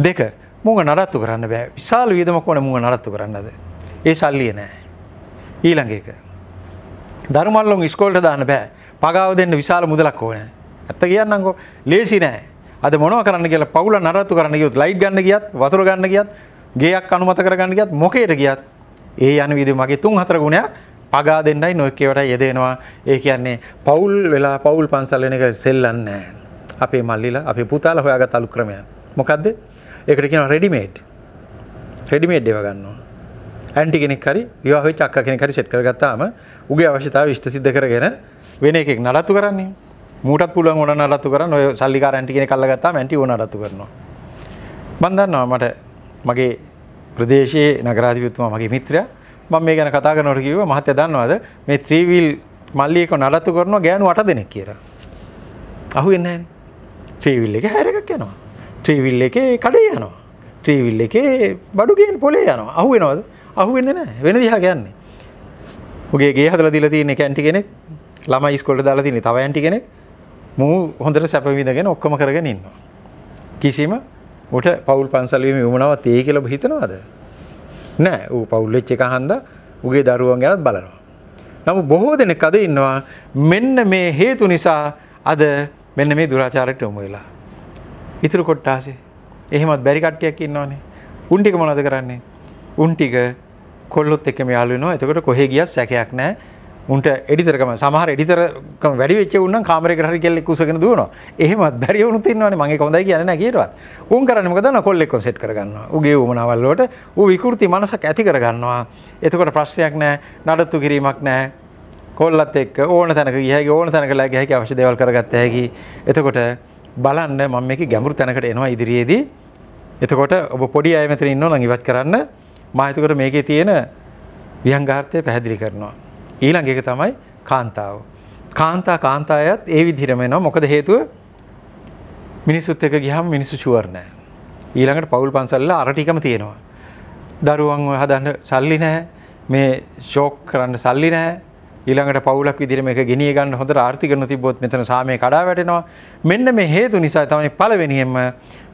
දෙක මුංග නඩත්තු කරන්න බෑ. විශාල වියදමක් ඕන මුංග නඩත්තු කරන්නද? ඒ සල්ලිය නැහැ. ඊළඟ එක. ධර්මල්ලොන් ඉස්කෝල්ට දාන්න බෑ පගාව දෙන්න විශාල මුදලක් ඕන ඇත්ත කියන්නකෝ ලේසි නෑ අද මොනව කරන්න කියලා පවුල නරත්තු කරන්න ගියොත් ලයිට් ගන්න ගියත් වතුර ගන්න ගියත් ගේයක් අනුමත කරගන්න ගියත් මොකේට ගියත් ඒ යන විදිහ මගේ තුන් හතර ගුණයක් පගා දෙන්නයි නොඑකේවට යෙදෙනවා ඒ කියන්නේ පවුල් වෙලා පවුල් පන්සල් වෙන එක සෙල්ලන්නේ අපේ මල්ලිලා අපේ පුතාලා හොයාගත් අලු ක්‍රමයක් මොකද්ද ඒකට කියනවා රෙඩිමේඩ් රෙඩිමේඩ් ඒවා ගන්නවා ඇන්ටි කෙනෙක් හරි විවාහ වෙච්ච අක්කා කෙනෙක් හරි සෙට් කරගත්තාම උගේ අවශ්‍යතාවය ඉෂ්ට සිද්ධ කරගෙන වෙන එකෙක් නඩත්තු කරන්නේ. මූටත් පුළුවන් ඕන නඩත්තු කරන්න ඔය සල්ලිකාර ඇන්ටි කෙනෙක් අල්ලගත්තාම ඇන්ටි ඕන නඩත්තු කරනවා. මම දන්නවා මට මගේ ප්‍රදේශයේ නගරාධිපතිතුමා මගේ මිත්‍රයා මම මේ ගැන කතා කරනකොට කිව්වා මහත්තයා දන්නවද මේ ත්‍රී වීල් මල්ලියක නඩත්තු කරනවා ගෑනු 8 දෙනෙක් කියලා. අහුවෙන්නේ නැහැ. ත්‍රී වීල් එකේ හැර එකක් යනවා. ත්‍රී වීල් එකේ කඩේ යනවා. ත්‍රී වීල් එකේ බඩු ගේන පොලේ යනවා. අහුවෙනවද? අහුවෙන්න නෑ වෙන දිහා ගන්නේ ඔගේ ගේ හදල දිල තියන්නේ කැන්ටි කෙනෙක් ළම ස්කොට දාලා තින්නේ තව ඇන්ටි කෙනෙක් මූ හොඳට සැපවිදගෙන ඔක්කම කරගෙන ඉන්න කිසිම ට පවුල් පන්සල්වීම යමුණවත් ඒ කියලබ හිතනවාද නෑ ඌ පවුල්ලෙච්ච එක හන්ද උගේ දරුවන් ගැනත් බලනවා නමු බොහෝ දෙනෙක් අද ඉන්නවා මෙන්න මේ හේතු නිසා අද මෙන්න මේ දුරාචාරයට යොමු වෙලා ඉතුරු කොට්ටාසේ එහෙමත් බැරි කට්ටියක් ඉන්නවනේ උන්ටික මොනවද කරන්නේ උන් ටික කොල්ලොත් එක්ක යාලුනවා එතකොට කොහේ ගියත් සැකයක් නැහැ උන්ට එඩිතරකම සමහර එඩිතරකම වැඩි වෙච්ච උන්නම් කාමරේකට හරි කෙල්ලෙක් කුසගෙන දුවනවා. එහෙමත් බැරි වුණුත් ඉන්නවනේ මම ඒක හොඳයි කියන්නේ නැහැ කීරවත්. උන් කරන්නේ මොකද නෝ කොල්ලෙක්ව සෙට් කරගන්නවා. උගේ උමනාවල් වලට ඌ විකෘති මනසක් ඇති කරගන්නවා. එතකොට ප්‍රශ්නයක් නැහැ. නඩත්තු කිරීමක් නැහැ. කොල්ලත් එක්ක ඕන තැනක ගිය හැකි ඕන තැනක ලෑ ගිය හැකි අවශ්‍ය දේවල් කරගත්ත හැකි. එතකොට බලන්න මම මේක ගැඹුරු තැනකට එනවා ඉදිරියේදී. එතකොට ඔබ පොඩි අය මෙතන ඉන්නව නම් ඉවත් කරන්න මාහිතකට මේකේ තියෙන වියංගාර්ථය පැහැදිලි කරනවා. ඊළඟ එක තමයි කාන්තාව. කාන්තා කාන්තායත් ඒ විදිහටම එනවා. මොකද හේතුව මිනිසුත් එක්ක ගියහම මිනිස්සු ෂුවර් නෑ. ඊළඟට පවුල් පන්සල්වල අර ටිකම තියෙනවා. දරුවන් ඔය හදන්න සල්ලි නැහැ. මේ ෂෝක් කරන්න සල්ලි නැහැ. ඊළඟට පවුලක් විදිහට මේක ගෙනිය ගන්න හොඳට ආර්ථික නොතිබ්බොත් මෙතන සාමය කඩා වැටෙනවා. මෙන්න මේ හේතු නිසා තමයි පළවෙනියෙන්ම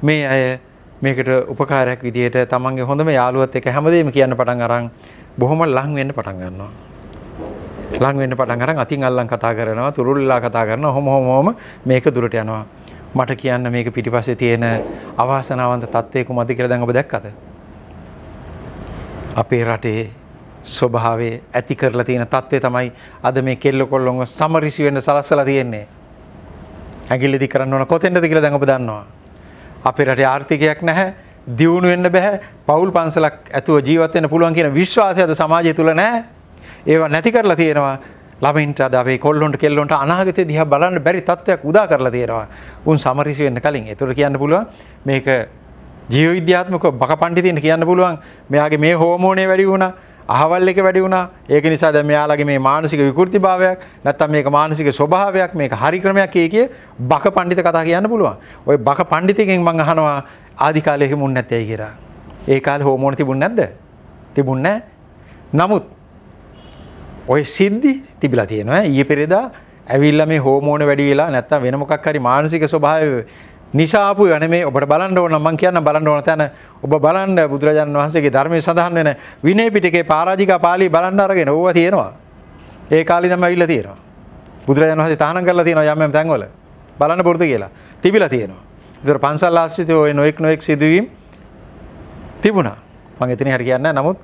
මේ අය මේකට උපකාරයක් විදිහට තමන්ගේ හොඳම යාළුවත් එක්ක හැමදේම කියන්න පටන් අරන් බොහොම ලං වෙන්න පටන් ගන්නවා. ලං වෙන්න පටන් අරන් අතින් අල්ලන් කතා කරනවා, තුරුල්ලා කතා කරනවා, හොම හොම මේක දුරට යනවා. මට කියන්න මේක පිටිපස්සේ තියෙන අවාසනාවන්ත තත්ත්වය කුමක්ද කියලා දැන් ඔබ දැක්කද? අපේ රටේ ස්වභාවයේ ඇති කරලා තියෙන තත්ත්වය තමයි අද මේ කෙල්ල කොල්ලොන්ව සමරිසි වෙන්න සලස්සලා තියෙන්නේ. ඇඟිල්ල දික් කරන්න ඕන කොතෙන්ද කියලා දැන් ඔබ දන්නවා. අපේ රටේ ආර්ථිකයක් නැහැ දියුණු වෙන්න බැහැ පවුල් පන්සලක් ඇතුව ජීවත් වෙන්න පුළුවන් කියන විශ්වාසය අද සමාජය තුල නැහැ. ඒවා නැති කරලා තියෙනවා. ළමයින්ට අද අපේ කොල්ලොන්ට කෙල්ලොන්ට අනාගතය දිහා බලන්න බැරි තත්ත්වයක් උදා කරලා තියෙනවා. උන් සමරිසි වෙන්න කලින්. ඒතකොට කියන්න පුළුවන් මේක ජීව විද්‍යාත්මක බක පණ්ඩිතයන්ට කියන්න පුළුවන් මෙයාගේ මේ හෝමෝනේ වැඩි වුණා අහවල් එක වැඩි වුණා. ඒක නිසා දැන් මෙයාලගේ මේ මානසික විකෘති භාවයක් නැත්තම් මේක මානසික ස්වභාවයක් මේක හරි ක්‍රමයක් කිය කිය බක පඬිත කතා කියන්න පුළුවන්. ওই බක පඬිතගෙන් මම අහනවා ආදි කාලේ හිමුන් නැත්තේ කියලා. ඒ කාලේ හෝමෝන තිබුණ නැද්ද? තිබුණ නමුත් ওই සිද්ධි තිබිලා තියෙනවා. ඊයේ පෙරේදා ඇවිල්ලා මේ හෝමෝන වැඩි වෙලා නැත්තම් වෙන මොකක් හරි මානසික ස්වභාවය නිසාපු යන මේ ඔබට බලන්න ඕන මං කියන්න බලන්න ඕන තැන ඔබ බලන්න බුදුරජාණන් වහන්සේගේ ධර්මය සඳහන් වෙන විනේ පිටකේ පාරාජිකා පාලි බලන්න අරගෙන ඕවා තියෙනවා. ඒ කාලේ තමයි ඇවිල්ලා තියෙනවා. බුදුරජාණන් වහන්සේ තහනම් කරලා තියෙනවා යම් යම් තැන්වල. බලන්න පුරුදු කියලා. තිබිලා තියෙනවා. ඒතර පන්සල් ආශ්‍රිතව ওই නොඑක් නොඑක් සිදුවීම් තිබුණා. මම එතන හරිය කියන්නේ නමුත්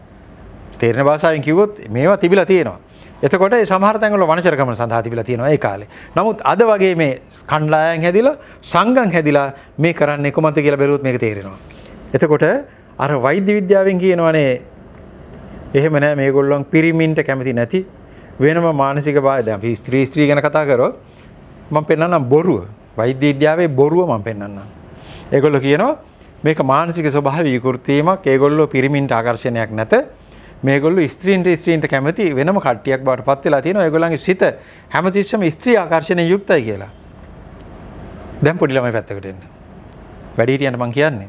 තේරෙන භාෂාවෙන් කිව්වොත් මේවා තිබිලා තියෙනවා. එතකොට ඒ සමහර තැන්වල වනචරකම සඳහා තිබිලා තියෙනවා ඒ කාලේ. නමුත් අද වගේ මේ කණ්ඩායම් හැදිලා සංගම් හැදිලා මේ කරන්නේ කොහොමද කියලා බැලුවොත් මේක තේරෙනවා. එතකොට අර වෛද්‍ය විද්‍යාවෙන් කියනවනේ එහෙම නෑ මේගොල්ලොන් පිරිමින්ට කැමති නැති වෙනම මානසික බාධ දැන් අපි ස්ත්‍රී ස්ත්‍රී ගැන කතා කරොත් මම පෙන්වන්නම් බොරුව. වෛද්‍ය විද්‍යාවේ බොරුව මම පෙන්වන්නම්. ඒගොල්ලෝ කියනවා මේක මානසික ස්වභාව විකෘති වීමක් ඒගොල්ලෝ පිරිමින්ට ආකර්ෂණයක් නැත. මේගොල්ලෝ ස්ත්‍රීන්ට ස්ත්‍රීන්ට කැමති වෙනම කට්ටියක් බවට පත් වෙලා තියෙනවා. ඒගොල්ලන්ගේ සිත හැමතිස්සෙම ස්ත්‍රී ආකර්ෂණයෙන් යුක්තයි කියලා. දැම් පොඩි ළමයි පැත්තකට එන්න. වැඩිහිටියන්ට මං කියන්නේ.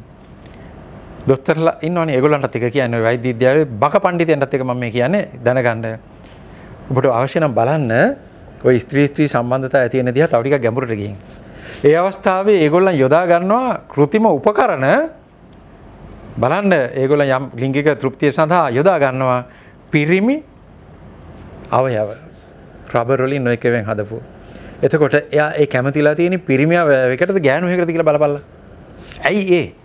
දොස්තරලා ඉන්නවනේ ඒගොල්ලන්ටත් එක කියන්නේ වෛද්‍ය විද්‍යාවේ බක පඬිතුයන්ටත් එක මම මේ කියන්නේ දැනගන්න. ඔබට අවශ්‍ය නම් බලන්න ඔය ස්ත්‍රී ස්ත්‍රී සම්බන්ධතා ඇති වෙන දිහා තව ටිකක් ගැඹුරට ගිහින්. ඒ අවස්ථාවේ ඒගොල්ලන් යොදා ගන්නවා કૃතිම උපකරණ බලන්න ඒගොල්ලන් යම් ලිංගික තෘප්තිය සඳහා යොදා ගන්නවා පිරිමි අවයව. රබර් වලින් නොයකෙන් හදපු එතකොට එයා කැමතිලා තියෙන පිරිමියා එකටද ගෑනුහකරද කියලා බලපල්ල ඇයි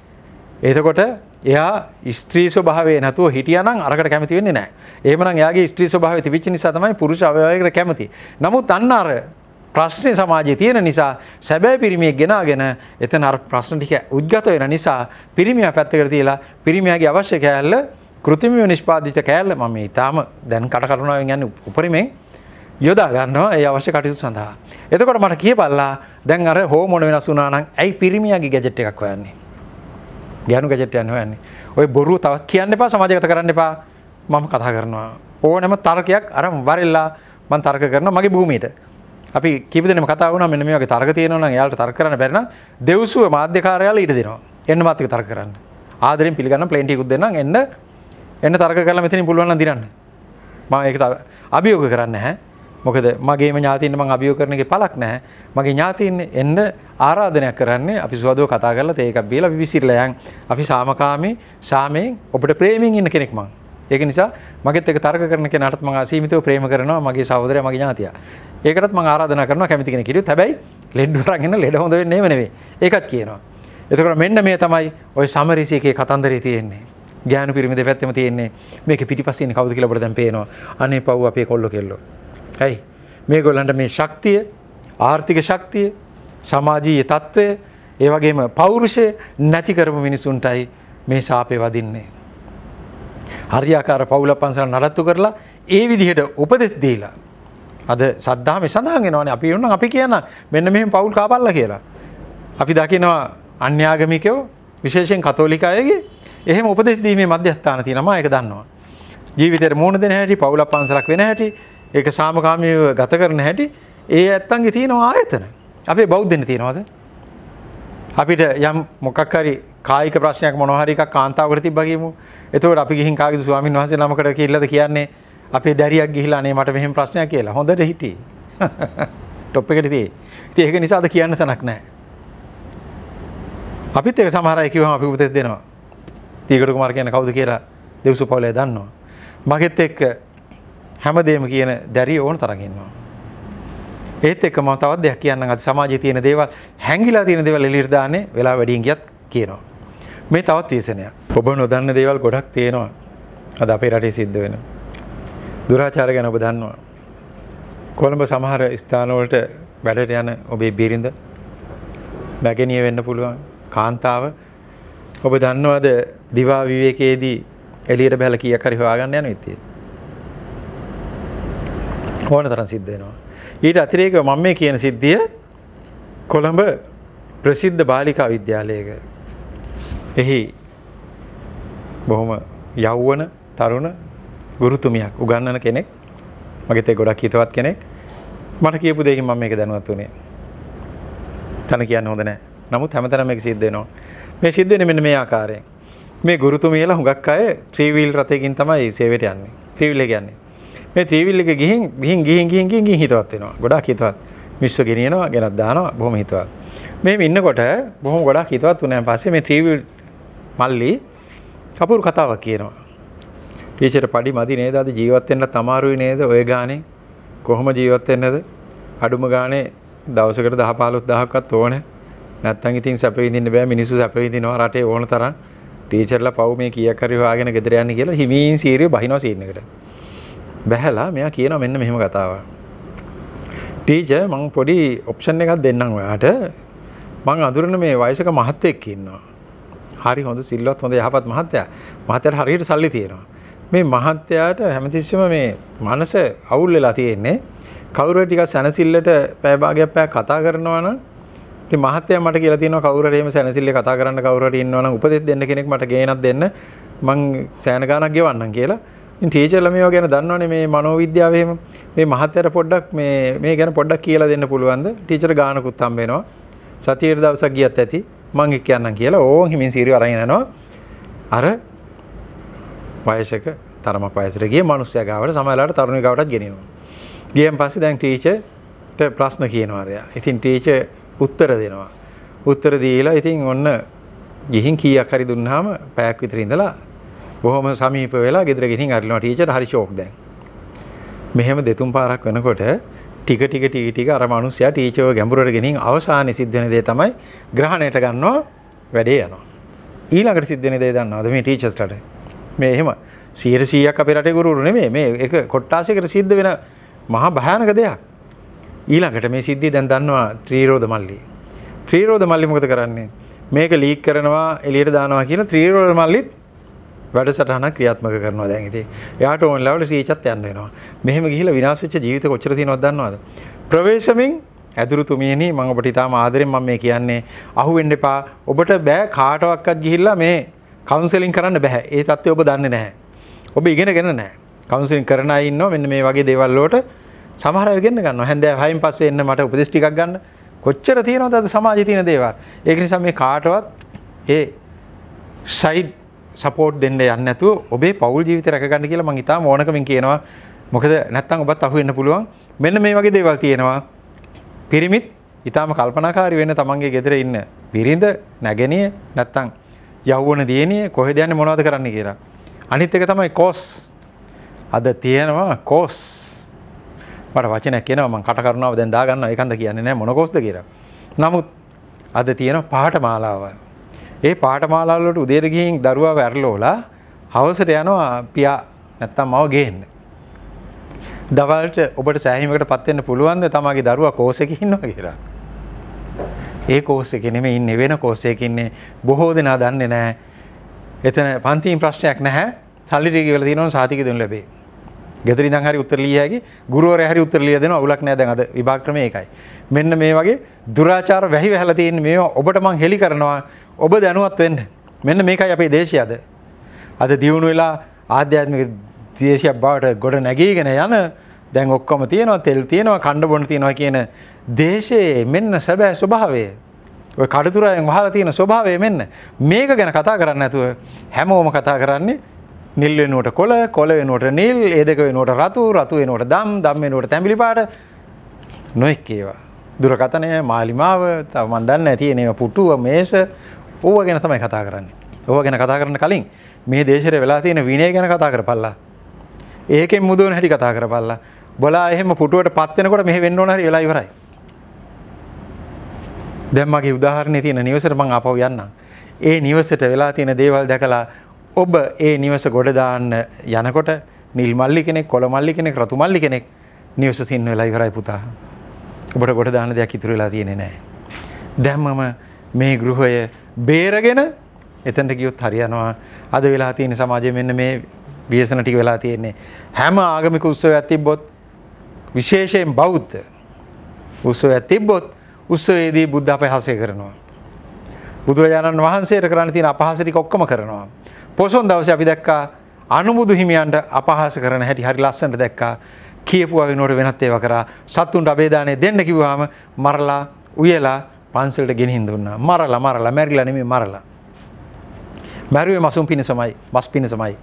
ඒ එතකොට එයා ස්ත්‍රී ස්වභාවේ නැතුව හිටියනම් අරකට කැමති වෙන්නේ නෑ ඒමනම් යාගේ ස්ත්‍රී ස්වභාව තිබිච්ච නිසා තමයි පුරුෂ අවයවයකට කැමති නමුත් අන්න අර ප්‍රශ්නය සමාජය තියෙන නිසා සැබෑ පිරිමියෙක් ගෙනගෙන එතන අර ප්‍රශ්න ටික උද්ගත වෙන නිසා පිරිමියා පැත්තකට තියලා පිරිමියාගේ අවශ්‍ය කෑල්ල කෘතිමිව නිෂ්පාදිත කෑල්ල මම ඊටාම දැන් කට කරුණාවෙන් යන්නේ උපරිමයෙන් යොදා ගන්නවා ඒ අවශ්‍ය කටයුතු සඳහා. එතකොට මට කියපල්ලා දැන් අර හෝමොන වෙනස් වුණා නම් ඇයි පිරිමියාගේ ගැජට් එකක් හොයන්නේ? ගෑනු ගැජට් එකක් හොයන්නේ. ඔය බොරුව තවත් කියන්න එපා සමාජගත කරන්න එපා. මම කතා කරනවා. ඕනෑම තර්කයක් අරන් වරෙල්ලා මම තර්ක කරනවා මගේ භූමියට. අපි කීප දෙනෙම කතා වුණා මෙන්න මේ වගේ තර්ක තියෙනවා නම් එයාලට තර්ක කරන්න බැරි නම් දෙව්සුව මාධ්‍ය කාර්යාලය ඊට දෙනවා. එන්න මාත් එක්ක තර්ක කරන්න. ආදරෙන් පිළිගන්න ප්ලේන් ටිකකුත් දෙන්නම් එන්න එන්න තර්ක කරලා මෙතනින් පුළුවන් නම් දිනන්න. මම ඒකට අභියෝග කරන්නේ නැහැ. මොකද මගේම ඥාතින්න මං අභියෝ කරනගේ පලක් නැහැ මගේ ඥාතින්න එන්න ආරාධනයක් කරන්නේ අපි සුවදෝ කතා කරලා ඒක බේල විසිරලයන් අපි සාමකාමී සාමයෙන් ඔබට ප්‍රේමින් ඉන්න කෙනෙක් මං ඒක නිසා මගෙත් එක තර්ක කරන කෙනාටත් මං අසීමිතව ප්‍රේම කරනවා මගේ සහෝදරය මගේ ඥාතියා ඒකටත් මං ආරාධනා කරනවා කැමති කෙනෙක් කිරියොත් හැබැයි ලෙඩ් වරගෙන ලෙඩ හොඳ වෙන්නේම නෙවෙයි ඒකත් කියනවා එතකොට මෙන්න මේ තමයි ওই සමරිසි එකේ කතන්දරේ තියෙන්නේ ගෑනු පිරිමි දෙපැත්තෙම තියෙන්නේ මේක පිටිපස්සේ ඉන්නේ කවුද කියලා අපිට දැන් පේනවා අනේ පව් අපේ කොල්ල කෙල්ලෝ ඇයි මේ ගොල්ලන්ට මේ ශක්තිය ආර්ථික ශක්තිය සමාජීය තත්ත්වය ඒ වගේම පෞරුෂය නැති කරපු මිනිසුන්ටයි මේ ශාපය වදින්නේ. හරියාකාර පවුල පන්සල නඩත්තු කරලා ඒ විදිහට උපදෙස් දීලා අද සද්ධාම සඳහන් වෙනවානේ අපි වුණා අපි කියන මෙන්න මෙහෙම පවුල් කාපල්ලා කියලා. අපි දකිනවා අන්‍යාගමිකයෝ විශේෂයෙන් කතෝලික අයගේ එහෙම උපදෙස් දීමේ මධ්‍යස්ථාන තියෙනවා ඒක දන්නවා. ජීවිතේට මූණ දෙන හැටි පවුල පන්සලක් වෙන හැටි ඒක සාමකාමීව ගත කරන හැටි ඒ ඇත්තන්ගේ තියෙනවා ආයතන අපේ බෞද්ධන තියෙනවාද අපිට යම් මොකක්කරි කායික ප්‍රශ්නයක් මොනහරික කාන්තාවකට තිබ්බගේමු එතකොට අපි ගිහින් කාගේ ස්වාමීන් වහන්සේ නමකට කිල්ලද කියන්නේ අපේ දැරියක් ගිහිලා අනේ මට මෙහෙම ප්‍රශ්නයක් කියලා හොඳට හිටියේ ටොප් එකට තියේ ඉතින් ඒක නිසා අද කියන්න තැනක් නැහැ අපිත් ඒක සමහර අය කිව්වම අපි උපදෙස් දෙනවා තීගට කුමාර කියන්නේ කවුද කියලා දෙව්සු පවුලේ දන්නවා මගෙත් එක්ක හැමදේම කියන දැරිය ඕන තරගන්නවා. ඒත් එක ම තවත් දෙයක් කියන්න අද සමාජය තියෙන දේවල් හැංගිලා තියෙන දෙවල් එලිර්ධානය වෙලා වැඩියෙන් ගියත් කියනවා. මේ තවත් වේසනය ඔබ නොදන්න දේවල් ගොඩක් තියෙනවා අද අපේ රටේ සිද්ධ වෙන. දුරාචාර ගැන ඔබ දන්නවා. කොළඹ සමහර ස්ථානවලට වැඩට යන ඔබේ බිරිඳ මැගෙනිය වෙන්න පුළුවන් කාන්තාව ඔබ දන්නවාද දිවා විවේකයේදී එලියට බැල කිය කරි හොයාගන්න යන විත්තිේ. ඕන තරම් සිද්ධ වෙනවා. ඊට අතිරේකව මම මේ කියන සිද්ධිය කොළඹ ප්‍රසිද්ධ බාලිකා විද්‍යාලයක එහි බොහොම යෞවන තරුණ ගුරුතුමියක් උගන්නන කෙනෙක් මගේතේ ගොඩක් හිතවත් කෙනෙක් මට කියපු දෙයකින් මම මේක දැනුවත් වුණේ. තන කියන්න හොඳ නැහැ. නමුත් හැමතැනම මේක සිද්ධ වෙනවා. මේ සිද්ධ වෙන්නේ මෙන්න මේ ආකාරයෙන්. මේ ගුරුතුමියලා හුඟක් අය ත්‍රී වීල් රථයකින් තමයි සේවයට යන්නේ. ත්‍රී වීල් එක යන්නේ. මේ ත්‍රීවිල් එක ගිහින් ගිහින් ගිහින් ගිහින් ගිහින් ගිහින් හිතවත් වෙනවා. ගොඩාක් හිතවත්. මිස්ව ගෙනියනවා, ගෙනත් දානවා, බොහොම හිතවත්. මෙහෙම ඉන්නකොට බොහොම ගොඩාක් හිතවත් වුණාන් පස්සේ මේ ත්‍රීවිල් මල්ලි කපුරු කතාවක් කියනවා. ටීචර් පඩි මදි නේද අද ජීවත් වෙන්න තමාරුයි නේද ඔය ගානේ? කොහොම ජීවත් වෙන්නද? අඩුම ගානේ දවසකට 10 15000ක්වත් ඕනේ. නැත්තම් ඉතින් සැප විඳින්න බෑ මිනිස්සු සැප විඳිනවා රටේ ඕන තරම්. ටීචර්ලා පව් මේ කීයක් හරි හොයාගෙන ගෙදර යන්න කියලා හිමීන් සීරිය බහිනවා සීන් එකට. බැහැලා මෙයා කියනවා මෙන්න මෙහෙම කතාව. ටීචර් මම පොඩි ඔප්ෂන් එකක් දෙන්නම් ඔයාට. මම අඳුරන මේ වයසක මහත්තයෙක් ඉන්නවා. හරි හොඳ සිල්වත් හොඳ යහපත් මහත්තයා. මහත්තයාට හරියට සල්ලි තියෙනවා. මේ මහත්තයාට හැමතිස්සෙම මේ මනස අවුල් වෙලා තියෙන්නේ. කවුරු ටිකක් සැනසෙල්ලට පැය භාගයක් පැය කතා කරනවා නම් ඉතින් මහත්තයා මට කියලා තියෙනවා කවුරු හරි එහෙම සැනසෙල්ලේ කතා කරන්න කවුරු හරි ඉන්නවා නම් උපදෙස් දෙන්න කෙනෙක් මට ගේනක් දෙන්න මං සෑන ගානක් ගෙවන්නම් කියලා ඉතින් ටීචර්ලා මේවා ගැන දන්නවනේ මේ මනෝවිද්‍යාව එහෙම මේ මහත්තයාට පොඩ්ඩක් මේ මේ ගැන පොඩ්ඩක් කියලා දෙන්න පුළුවන්ද ටීචර් ගානකුත් හම්බ වෙනවා සතියේ දවසක් ගියත් ඇති මං එක්ක යන්නම් කියලා ඕන් හිමින් සීරිය අරගෙන යනවා අර වයසක තරම වයසට ගිය මිනිස්සයා ගාවට සමහරවිට තරුණිය ගාවටත් ගෙනියනවා ගියන් පස්සේ දැන් ටීචර්ට ප්‍රශ්න කියනවා අරයා ඉතින් ටීචර් උත්තර දෙනවා උත්තර දීලා ඉතින් ඔන්න ගිහින් කීයක් හරි දුන්නාම පැයක් විතර ඉඳලා බොහොම සමීප වෙලා ගෙදර ගෙනින් අරිනවා ටීචර් හරි ෂෝක් දැන්. මෙහෙම දෙතුන් පාරක් වෙනකොට ටික ටික ටික ටික අර මිනිස්සයා ටීචර්ව ගැඹුරට ගෙනින් අවසානයේ සිද්ධ වෙන දේ තමයි ග්‍රහණයට ගන්නවා වැඩේ යනවා. ඊළඟට සිද්ධ වෙන දේ දන්නවද මේ ටීචර්ස්ලාට? මේ එහෙම 100 100ක් අපේ රටේ ගුරුවරු නෙමෙයි මේ එක කොට්ටාසයකට සිද්ධ වෙන මහා භයානක දෙයක්. ඊළඟට මේ සිද්ධිය දැන් දන්නවා ත්‍රිරෝධ මල්ලි. ත්‍රිරෝධ මල්ලි මොකද කරන්නේ? මේක ලීක් කරනවා එළියට දානවා කියලා ත්‍රිරෝධ මල්ලිත් වැඩසටහනක් ක්‍රියාත්මක කරනවා දැන් ඉතින්. එයාට ඕන ලෙවල් රීචත් යන්න වෙනවා. මෙහෙම ගිහිල්ලා විනාශ වෙච්ච ජීවිත කොච්චර තියෙනවද දන්නවද? ප්‍රවේශමින් ඇදුරුතුමියනි මම ඔබට ඉතාම ආදරෙන් මම මේ කියන්නේ අහුවෙන්න එපා ඔබට බෑ කාටවත්වත් ගිහිල්ලා මේ කවුන්සලින් කරන්න බෑ ඒ තත්ත්වය ඔබ දන්නේ නැහැ ඔබ ඉගෙනගෙන නැහැ කවුන්සලින් කරන අය ඉන්නවා මෙන්න මේ වගේ දේවල් වලට සමහර අය ඉගෙන ගන්නවා හැන්දෑව 6න් පස්සේ එන්න මට උපදෙස් ටිකක් ගන්න කොච්චර තියෙනවද අද සමාජයේ තියෙන දේවල් ඒක නිසා මේ කාටවත් ඒ සයිඩ් සපෝට් දෙන්න යන්නඇතුව ඔබේ පවල් ජීවිත රැකගන්න කියලා මං ඉතා ඕනකමින් කියනවා මොකද නැත්තං ඔබත් අහුවෙන්න පුළුවන් මෙන්න මේ වගේ දේවල් තියෙනවා පිරිමිත් ඉතාම කල්පනකාරි වෙන තමන්ගේ ගෙදර ඉන්න පිරිඳ නැගැනිය නැත්තං යව්වන දියනිය කොහෙ දයන්න මොනවද කරන්න කියලා. අනිත් එක තමයි කෝස් අද තියෙනවා කෝස් මට වචන කියනම කටකරුණාව දැන් දාගන්න එකන්ද කියන්නේ නෑ මොනකෝස්ද කියලා. නමුත් අද තියෙන පාට මාලාවල්. ඒ පාටමාලාලට උදේර ගිහින් දරුවා වැරලෝලා හවසට යනවා පියා නැත්තම් මව ගේන්න. දවල්ට ඔබට සෑහිමකට පත්වෙන්න පුළුවන්ද තමගේ දරුවා කෝසකින්නවා කියලා. ඒ කෝස්ස කෙනෙම ඉන්න වෙන කෝසයකින්නේ බොහෝ දෙනා දන්නේ නෑ එතන පන්තිීන් ප්‍රශ්නයක් නැහැ සල්ලිරේග වල තිනවන් සාතික දුන් ලැබේ ගෙදරි හරි උත්තරලියගේ ගුරුවර හරි උත්තරලිය දෙෙන ඔලක් නෑද අද විභාක්‍රම එකයි මෙන්න මේ වගේ දුරාචාර වැහි වැහලතින් මේ ඔබට මං හෙළි කරනවා ඔබ දැනුවත් වෙන්න මෙන්න මේකයි අපේ දේශය අද අද දියුණු වෙලා ආධ්‍යාත්මික දේශයක් බවට ගොඩ නැගීගෙන යන දැන් ඔක්කොම තියෙනවා තෙල් තියෙනවා කණ්ඩ බොන තියෙනවා කියන දේශයේ මෙන්න සැබෑ ස්වභාවය ඔය කඩතුරයෙන් වහලා තියෙන ස්වභාවය මෙන්න මේක ගැන කතා කරන්න නැතුව හැමෝම කතා කරන්නේ නිල් වෙනුවට කොළ කොළ වෙනුවට නිල් ඒ දෙක වෙනුවට රතු රතු වෙනුවට දම් දම් වෙනුවට තැඹිලි පාට නොඑක් ඒවා දුරකථනය මාලිමාව තව මන් දන්නේ නැති ඒවා පුටුව මේස ඕව ගැන තමයි කතා කරන්නේ ඕව ගැන කතා කරන්න කලින් මේ දේශරය වෙලා තියෙන විනය ගැන කතා කර පල්ලා ඒකෙන් මුදුවන හැටි කතා කර පල්ලා බොලා එහෙම පුටුවට පත්වෙනකොට මෙහ වෙන්න ඕන හරි වෙලා ඉවරයි දැම්මගේ උදාහරණය තියෙන නිවසට මං අපව යන්න ඒ නිවසට වෙලා තියෙන දේවල් දැකලා ඔබ ඒ නිවස ගොඩදාන්න යනකොට නිල් මල්ලි කෙනෙක් කොළ මල්ලි කෙනෙක් රතු මල්ලි කෙනෙක් නිවස සින්න වෙලා ඉවරයි පුතා ඔබට ගොඩ දාන්න දෙයක් ඉතුරු වෙලා තියෙන්නේ නැහැ දැම්මම මේ ගෘහය බේරගෙන එතැට ගියොත් හරියනවා අද වෙලා තියෙන සමාජය මෙන්න මේ වියසන ටික වෙලා තියෙන්නේ හැම ආගමික උත්සවයක් තිබ්බොත් විශේෂයෙන් බෞද්ධ උත්සවයක් තිබ්බොත් උත්සවයේදී බුද්ධ අපහාසය කරනවා බුදුරජාණන් වහන්සේට කරන්න තියෙන අපහාස ටික ඔක්කොම කරනවා පොසොන් දවසේ අපි දැක්කා අනුබුදු හිමියන්ට අපහාස කරන හැටි හරි ලස්සනට දැක්කා කියපුවා වෙනුවට වෙනත් ඒවා කරා සතුන්ට අබේදානය දෙන්න කිව්වාම මරලා උයලා පන්සල්ට ගෙනහින් දුන්න මරලා මරලා මැරිලා නෙමේ මරලා. මැරුවේ මසුම් පිණිසමයි මස් පිණිසමයි.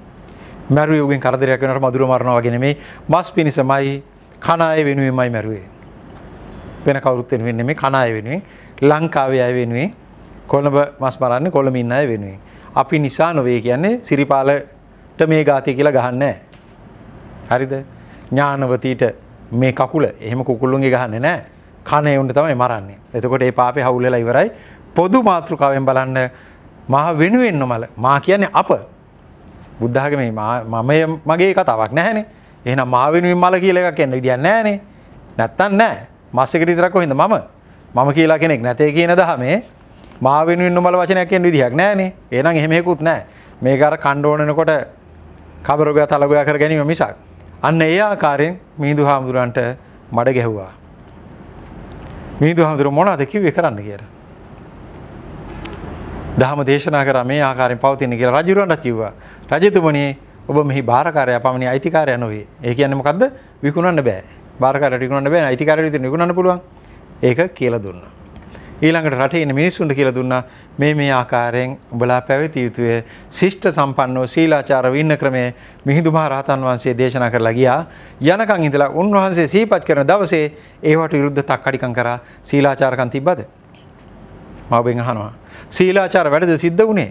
මැරුව යෝගෙන් කරදරයක් වෙනට මදුර මරණවාගෙන මේ මස් පිණිසමයි කනාය වෙනුවෙන්මයි මැරුවේ. වෙන කවුරුත් වෙනුවෙන් මේ කනාය වෙනුවෙන් ලංකාවේ අය වෙනුවෙන් කොළඹ මස් මරන්න කොළඹ ඉන්න අය වෙනුවෙන්. අපි නිසා නොවේ කියන්නේ සිරිපාලට මේ ගාතය කියලා ගහන්න නෑ. හරිද? ඥානවතීට මේ කකුල එහෙම කුකුල්ලුන්ගේ ගහන්නේ නෑ. කණයවුන්ට තමයි මරන්නේ එතකොට ඒ පාපය හවුල්ලලා ඉවරයි පොදු මාතෘකාවෙන් බලන්න මහ වෙනුවෙන් නොමල මා කියන්නේ අප බුද්ධාගම මමය මගේ කතාවක් නැහැන එහන මාවෙනුවෙන් මල කියල එකක් කියන්න දියන්න නෑනේ නැත්තන් නෑ මස්සකට විතරක් හිද මම මම කියලා කෙනෙක් නැතේ කියන දහමේ මාවෙනුවෙන් නොමල වචනයක් කියෙන් විදිහක් නෑනේ ඒනම් එහෙමෙකුත් නෑ මේ අර කණ්ඩෝනනකොට කබරගය තලගොයා කර ගැනීම මිසක් අන්න ඒ ආකාරයෙන් මිහිදු හාමුදුරන්ට මඩ ගැහ්වා මිහිඳු හාමුදුරුව මොනවද කිව්වේ කරන්න කියලා. දහම දේශනා කර මේ ආකාරයෙන් පවතින කියලා රජුරන්ට කිව්වා. රජතුමනි ඔබ මෙහි බාරකාරයා පමණි අයිතිකාරයා නොවේ. ඒ කියන්නේ මොකද්ද? විකුණන්න බෑ. බාරකාරයට විකුණන්න බෑ. අයිතිකාරයට විතරයි විකුණන්න පුළුවන්. ඒක කියලා දුන්නා. ඊළඟට රටේ ඉන්න මිනිස්සුන්ට කියලා දුන්නා මේ මේ ආකාරයෙන් උඹලා පැවතිය යුතුය ශිෂ්ට සම්පන්නෝ සීලාචාර වින්න ක්‍රමයේ මිහිඳු මහ රහතන් වහන්සේ දේශනා කරලා ගියා යනකම් ඉඳලා උන්වහන්සේ සිහිපත් කරන දවසේ ඒවට විරුද්ධ තක්කඩිකම් කරා සීලාචාරකම් තිබ්බද මම ඔබෙන් අහනවා සීලාචාර වැඩද සිද්ධ වුණේ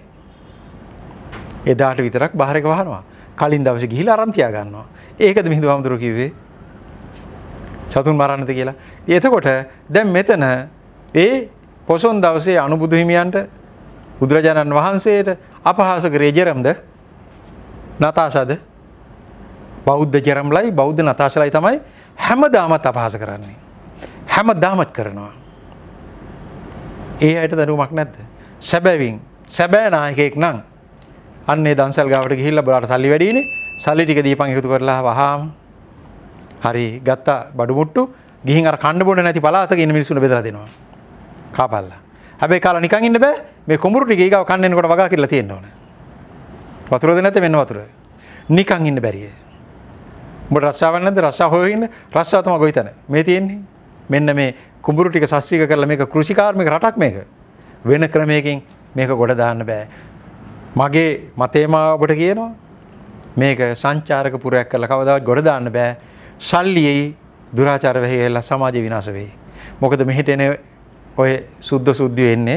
එදාට විතරක් බාහිර එක වහනවා කලින් දවසේ ගිහිලා අරන් තියා ගන්නවා ඒකද මිහිඳු හාමුදුරුවෝ කිව්වේ සතුන් මරන්නද කියලා එතකොට දැන් මෙතන ඒ පොසොන් දවසේ අනුබුදු හිමියන්ට බුදුරජාණන් වහන්සේට අපහාස කරේ ජෙරම්ද නතාසද බෞද්ධ ජෙරම්ලයි බෞද්ධ නතාශලයි තමයි හැම දාමත් අපහාස කරන්නේ. හැම දාමත් කරනවා. ඒ අයට දරුවමක් නැද්ද. සැබැවින් සැබෑ නායකෙක් නම් අන්නේ දන්සල් ගාවට ගිහිල්ල බලාට සල්ලි වැඩීන සල්ලි ටික දීපන් එකතු කරලා වහාම හරි ගත්තා බඩුමුට්ටු ගිහින් අර කණ්ඩ බොඩ නැති පලාතක ඉන්න මිනිස්සුන බෙදලා දෙනවා. කාපල්ලා හැබැයි කාලා නිකන් ඉන්න බෑ මේ කුඹුරු ටික ඊගාව කන්න එනකොට වගා කියලා තියෙන්න ඕන වතුර දෙ නැත්නම් මෙන්න වතුර නිකන් ඉන්න බැරිය උඹට රස්සාවක් නැද්ද රස්සාව හොයගෙන රස්සාව තමයි ගොවිතැන මේ තියෙන්නේ මෙන්න මේ කුඹුරු ටික ශාස්ත්‍රීය කරලා මේක කෘෂිකාර්මික රටක් මේක වෙන ක්‍රමයකින් මේක ගොඩ දාන්න බෑ මගේ මතේමා ඔබට කියනවා මේක සංචාරක පුරයක් කරලා කවදාවත් ගොඩ දාන්න බෑ සල්ලියේ දුරාචාර වෙහෙලා සමාජ විනාශ වෙයි මොකද මෙහෙට එන ඔය සුද්ද සුද්දි වෙන්නේ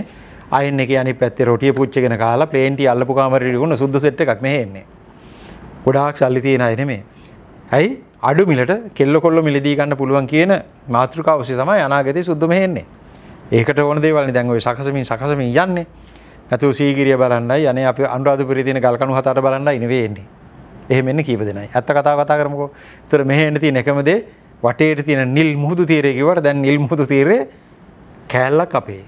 අයන්න එක අනි පැත්තේ රොටිය පුච්චගෙන කාලා ප්ලේන්ටි අල්ලපු කාමරයකුණ සුද්ද සෙට් එකක් මෙහෙන්නේ ගොඩාක් සල්ලි තියෙන අය නෙමේ ඇයි අඩු මිලට කෙල්ල කොල්ල මිලදී ගන්න පුළුවන් කියන මාතෘකාව ඔස්සේ තමයි අනාගතේ සුද්ධම හෙන්නේ. ඒකට ඕන දේවල් දැන් ওই සකසමින් සකසමින් යන්නේ. නැතු සීගිරිය බලන්නයි අනේ අපි අනුරාධපුරයේ තියෙන ගල්කණු හතරට බලන්නයි ඉනේ වෙන්නේ. එහෙම එන්නේ කීප දෙනයි. ඇත්ත කතාව කතා කරමුකෝ. ඒතර මෙහෙ එන්න තියෙන එකම දේ වටේට තියෙන නිල් මුහුදු තීරය කිව්වට දැන් නිල් මුහුදු තීරේ කෑල්ලක් අපේ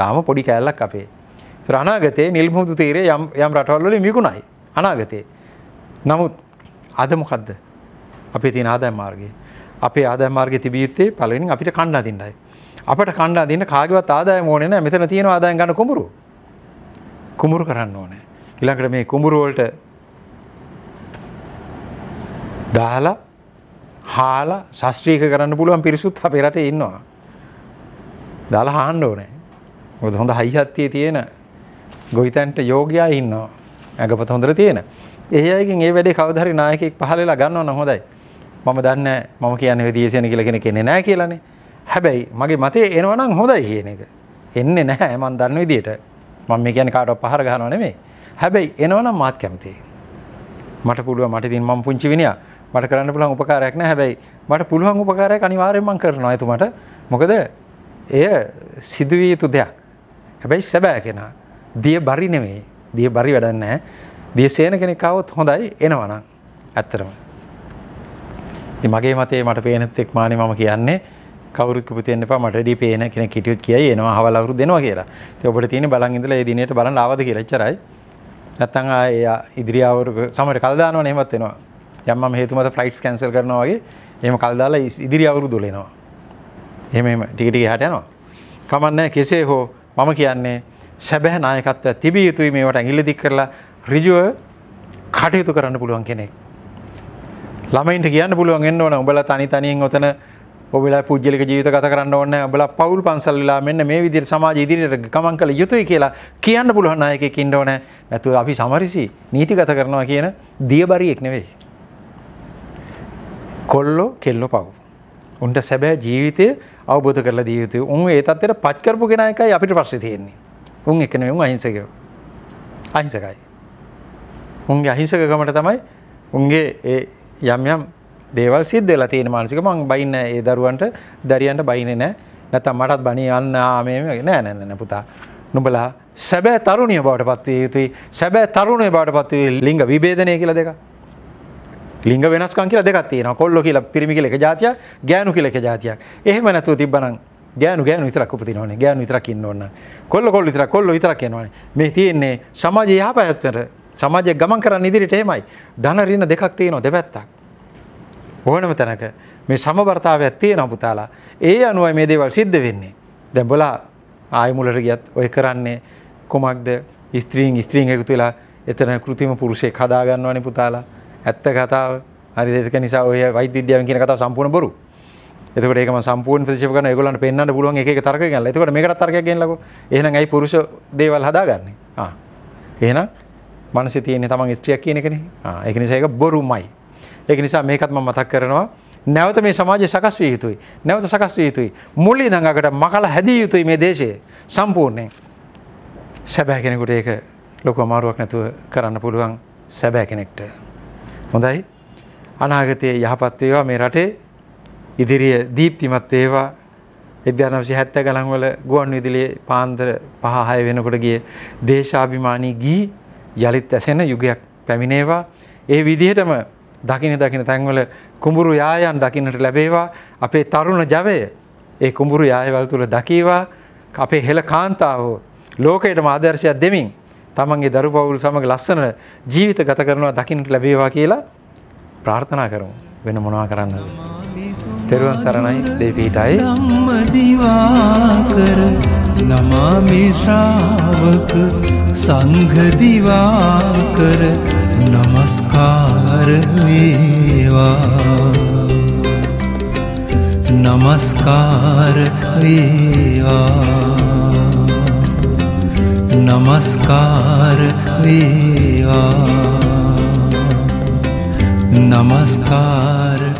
තාම පොඩි කෑල්ලක් අපේ රනාගතේ නිල්මුහුදු තීරේ යම් යම් රටවල්ලි මිකුණයි අනාගතේ නමුත් අද මොකක්ද අපේ තියෙන ආදාය මාර්ගය අපේ ආදාය මාර්ගය තිබිය යුත්තේ පළවෙනින් අපිට කන්න අදින්නයි අපට කන්න අදින්න කාගේවත් ආදායම ඕනේ නැහැ මෙතන තියෙන ආදායම් ගන්න කුඹුරු කුඹුරු කරන්න ඕනේ ඊළඟට මේ කුඹුරු වලට දාලා හාලා ශාස්ත්‍රීය කරන්න පුළුවන් පිරිසුත් අපේ රටේ ඉන්නවා දාලා හාන්න ඕනේ. මොකද හොඳ හයිහත්තියේ තියෙන ගොවිතැන්ට යෝග්‍යයා ඉන්නවා. ඇඟපත හොඳට තියෙන. ඒ අයගෙන් ඒ වැඩේ කවදා හරි නායකයෙක් පහල වෙලා ගන්නවනම් හොඳයි. මම දන්නේ මම කියන්නේ විදේශයන කියලා කෙනෙක් එන්නේ නැහැ කියලානේ. හැබැයි මගේ මතේ එනවනම් හොඳයි කියන එක. එන්නේ නැහැ මම දන්න විදියට. මම මේ කියන්නේ කාටවත් පහර ගහනව නෙමෙයි. හැබැයි එනවනම් මාත් කැමතියි. මට පුළුවන් මට ඉතින් මම පුංචි විනයා. මට කරන්න පුළුවන් උපකාරයක් නැහැ. හැබැයි මට පුළුවන් උපකාරයක් අනිවාර්යෙන්ම මම කරනවා එතුමට. මොකද එය සිදුවිය යුතු දෙයක්. හැබැයි සැබෑ කෙනා දිය බරි නෙමෙයි. දිය බරි වැඩක් නැහැ. දිය සේන කෙනෙක් આવොත් හොඳයි එනවනම්. ඇත්තටම. ඉතින් මගේ මතේ මට පේනත් එක් මානේ මම කියන්නේ කවුරුත් කුපිත වෙන්න එපා මට ඩී පේන කෙනෙක් හිටියොත් කියයි එනවා අහවල් අවුරු දෙනවා කියලා. ඉතින් ඔබට තියෙන බලන් ඉඳලා ඒ දිනේට බලන්න ආවද කියලා එච්චරයි. නැත්තම් ආ ඉදිරි අවුරු සමහර කල් දානවනේ එහෙමත් වෙනවා. යම් මම හේතු මත ෆ්ලයිට්ස් කැන්සල් කරනවා වගේ එහෙම කල් දාලා ඉදිරි අවුරුදු වල එනවා. එහෙම ටික ටික එහාට යනවා. කමක් නැහැ කෙසේ හෝ මම කියන්නේ සැබෑ නායකත්වය තිබිය යුතුයි මේවට ඇඟිලි දික් කරලා ඍජුව කටයුතු කරන්න පුළුවන් කෙනෙක්. ළමයින්ට කියන්න පුළුවන් එන්න ඕන ඔබලා තනි තනියෙන් ඔතන ඔබලා පුද්ගලික ජීවිත ගත කරන්න ඕන ඔබලා පවුල් පන්සල් වෙලා මෙන්න මේ විදිහට සමාජ ඉදිරියට ගමන් කළ යුතුයි කියලා කියන්න පුළුවන් නායකයෙක් ඉන්න ඕන නැතුව අපි සමරිසි නීතිගත කරනවා කියන දියබරියෙක් නෙවෙයි කොල්ලෝ කෙල්ලෝ පව් උන්ට සැබෑ ජීවිතය අවබෝධ කරලා දිය යුතු උන් ඒ තත්වයට පත්කරපු කෙන එකයි අපිට ප්‍රශ්න තියෙන්නේ උන් එකන උන් අහිංසකයෝ අහිංසකයි උන්ගේ අහිංසකකමට තමයි උන්ගේ ඒ යම් යම් දේවල් සිද්ධ වෙලා තියෙන මානසික මං බයින්න ඒ දරුවන්ට දරියන්ට බයින්නේ නෑ නැත්තම් මටත් බණී යන්න ආමේ නෑ නෑ නෑ පුතා නුඹලා සැබෑ තරුණිය බවට පත්විය යුතුයි සැබෑ තරුණය බවට පත්වී ලිංග විභේදනය කියලා දෙකක් ලිංග වෙනස්කම් කියලා දෙකක් තියෙනවා. කොල්ලෝ කියලා පිරිමි කියලා එක જાතියක්, ගෑනු කියලා එක જાතියක්. එහෙම නැතුව තිබ්බනම් ගෑනු ගෑනු විතරක් උපදිනවනේ. ගෑනු විතරක් ඉන්න ඕන. කොල්ලෝ කොල්ලෝ විතරක් කොල්ලෝ විතරක් යනවනේ. මේ තියෙන්නේ සමාජය යහපැත්තට. සමාජය ගමන් කරන්න ඉදිරියට එහෙමයි. ධන ඍණ දෙකක් තියෙනවා දෙපැත්තක්. ඕනම තැනක මේ සමබරතාවයක් තියෙනවා පුතාලා. ඒ අනුවයි මේ දේවල් සිද්ධ වෙන්නේ. දැන් බලා ආයෙ මුලට ගියත් ඔය කරන්නේ කොමක්ද? ස්ත්‍රීන් ස්ත්‍රීන් එකතු වෙලා එතන කෘතිම පුරුෂයෙක් හදා ගන්නවනේ පුතාලා. ඇත්ත කතාව හරි දෙක නිසා ඔය වෛද්‍ය විද්‍යාවෙන් කියන කතාව සම්පූර්ණ බොරු. එතකොට ඒකම සම්පූර්ණ ප්‍රතික්ෂේප කරන ඒගොල්ලන්ට පෙන්වන්න පුළුවන් එක එක තර්ක ගන්නලා. එතකොට මේකටත් තර්කයක් ගෙනලකෝ. එහෙනම් ඇයි පුරුෂ දේවල් හදාගන්නේ? ආ. එහෙනම් මනසේ තියෙන්නේ තමන් ස්ත්‍රියක් කියන එකනේ. ආ ඒක නිසා ඒක බොරුමයි. ඒක නිසා මේකත් මම මතක් කරනවා. නැවත මේ සමාජය සකස් විය යුතුයි. නැවත සකස් විය යුතුයි. මුල් ඉඳන් අගට මකලා හැදිය යුතුයි මේ දේශය සම්පූර්ණයෙන්. සැබෑ කෙනෙකුට ඒක ලොකු අමාරුවක් නැතුව කරන්න පුළුවන් සැබෑ කෙනෙක්ට. හොඳයි. අනාගතයේ යහපත් වේවා මේ රටේ. ඉදිරිය දීප්තිමත් වේවා. 1970 ගණන් වල ගුවන් විදුලියේ පාන්දර 5-6 වෙනකොට ගිය දේශාභිමානී ගී යලිත් ඇසෙන යුගයක් පැමිණේවා. ඒ විදිහටම දකින දකින තැන්වල කුඹුරු යායන් දකින්නට ලැබේවා. අපේ තරුණ ජවය ඒ කුඹුරු යායවල තුල දකීවා. අපේ හෙළ කාන්තාවෝ ලෝකයටම ආදර්ශයක් දෙමින් තමන්ගේ දරු පවුල් සමඟ ලස්සන ජීවිත ගත කරනවා දකින්නට ලැබේවා කියලා ප්‍රාර්ථනා කරමු. වෙන මොනවා කරන්නද? තෙරුවන් සරණයි දෙවියන්ටයි. ධම්මදිවාකර නමාමි ශ්‍රාවක සංඝ දිවාකර নমස්කාර වේවා. নমස්කාර වේවා. नमस्कार विया नमस्कार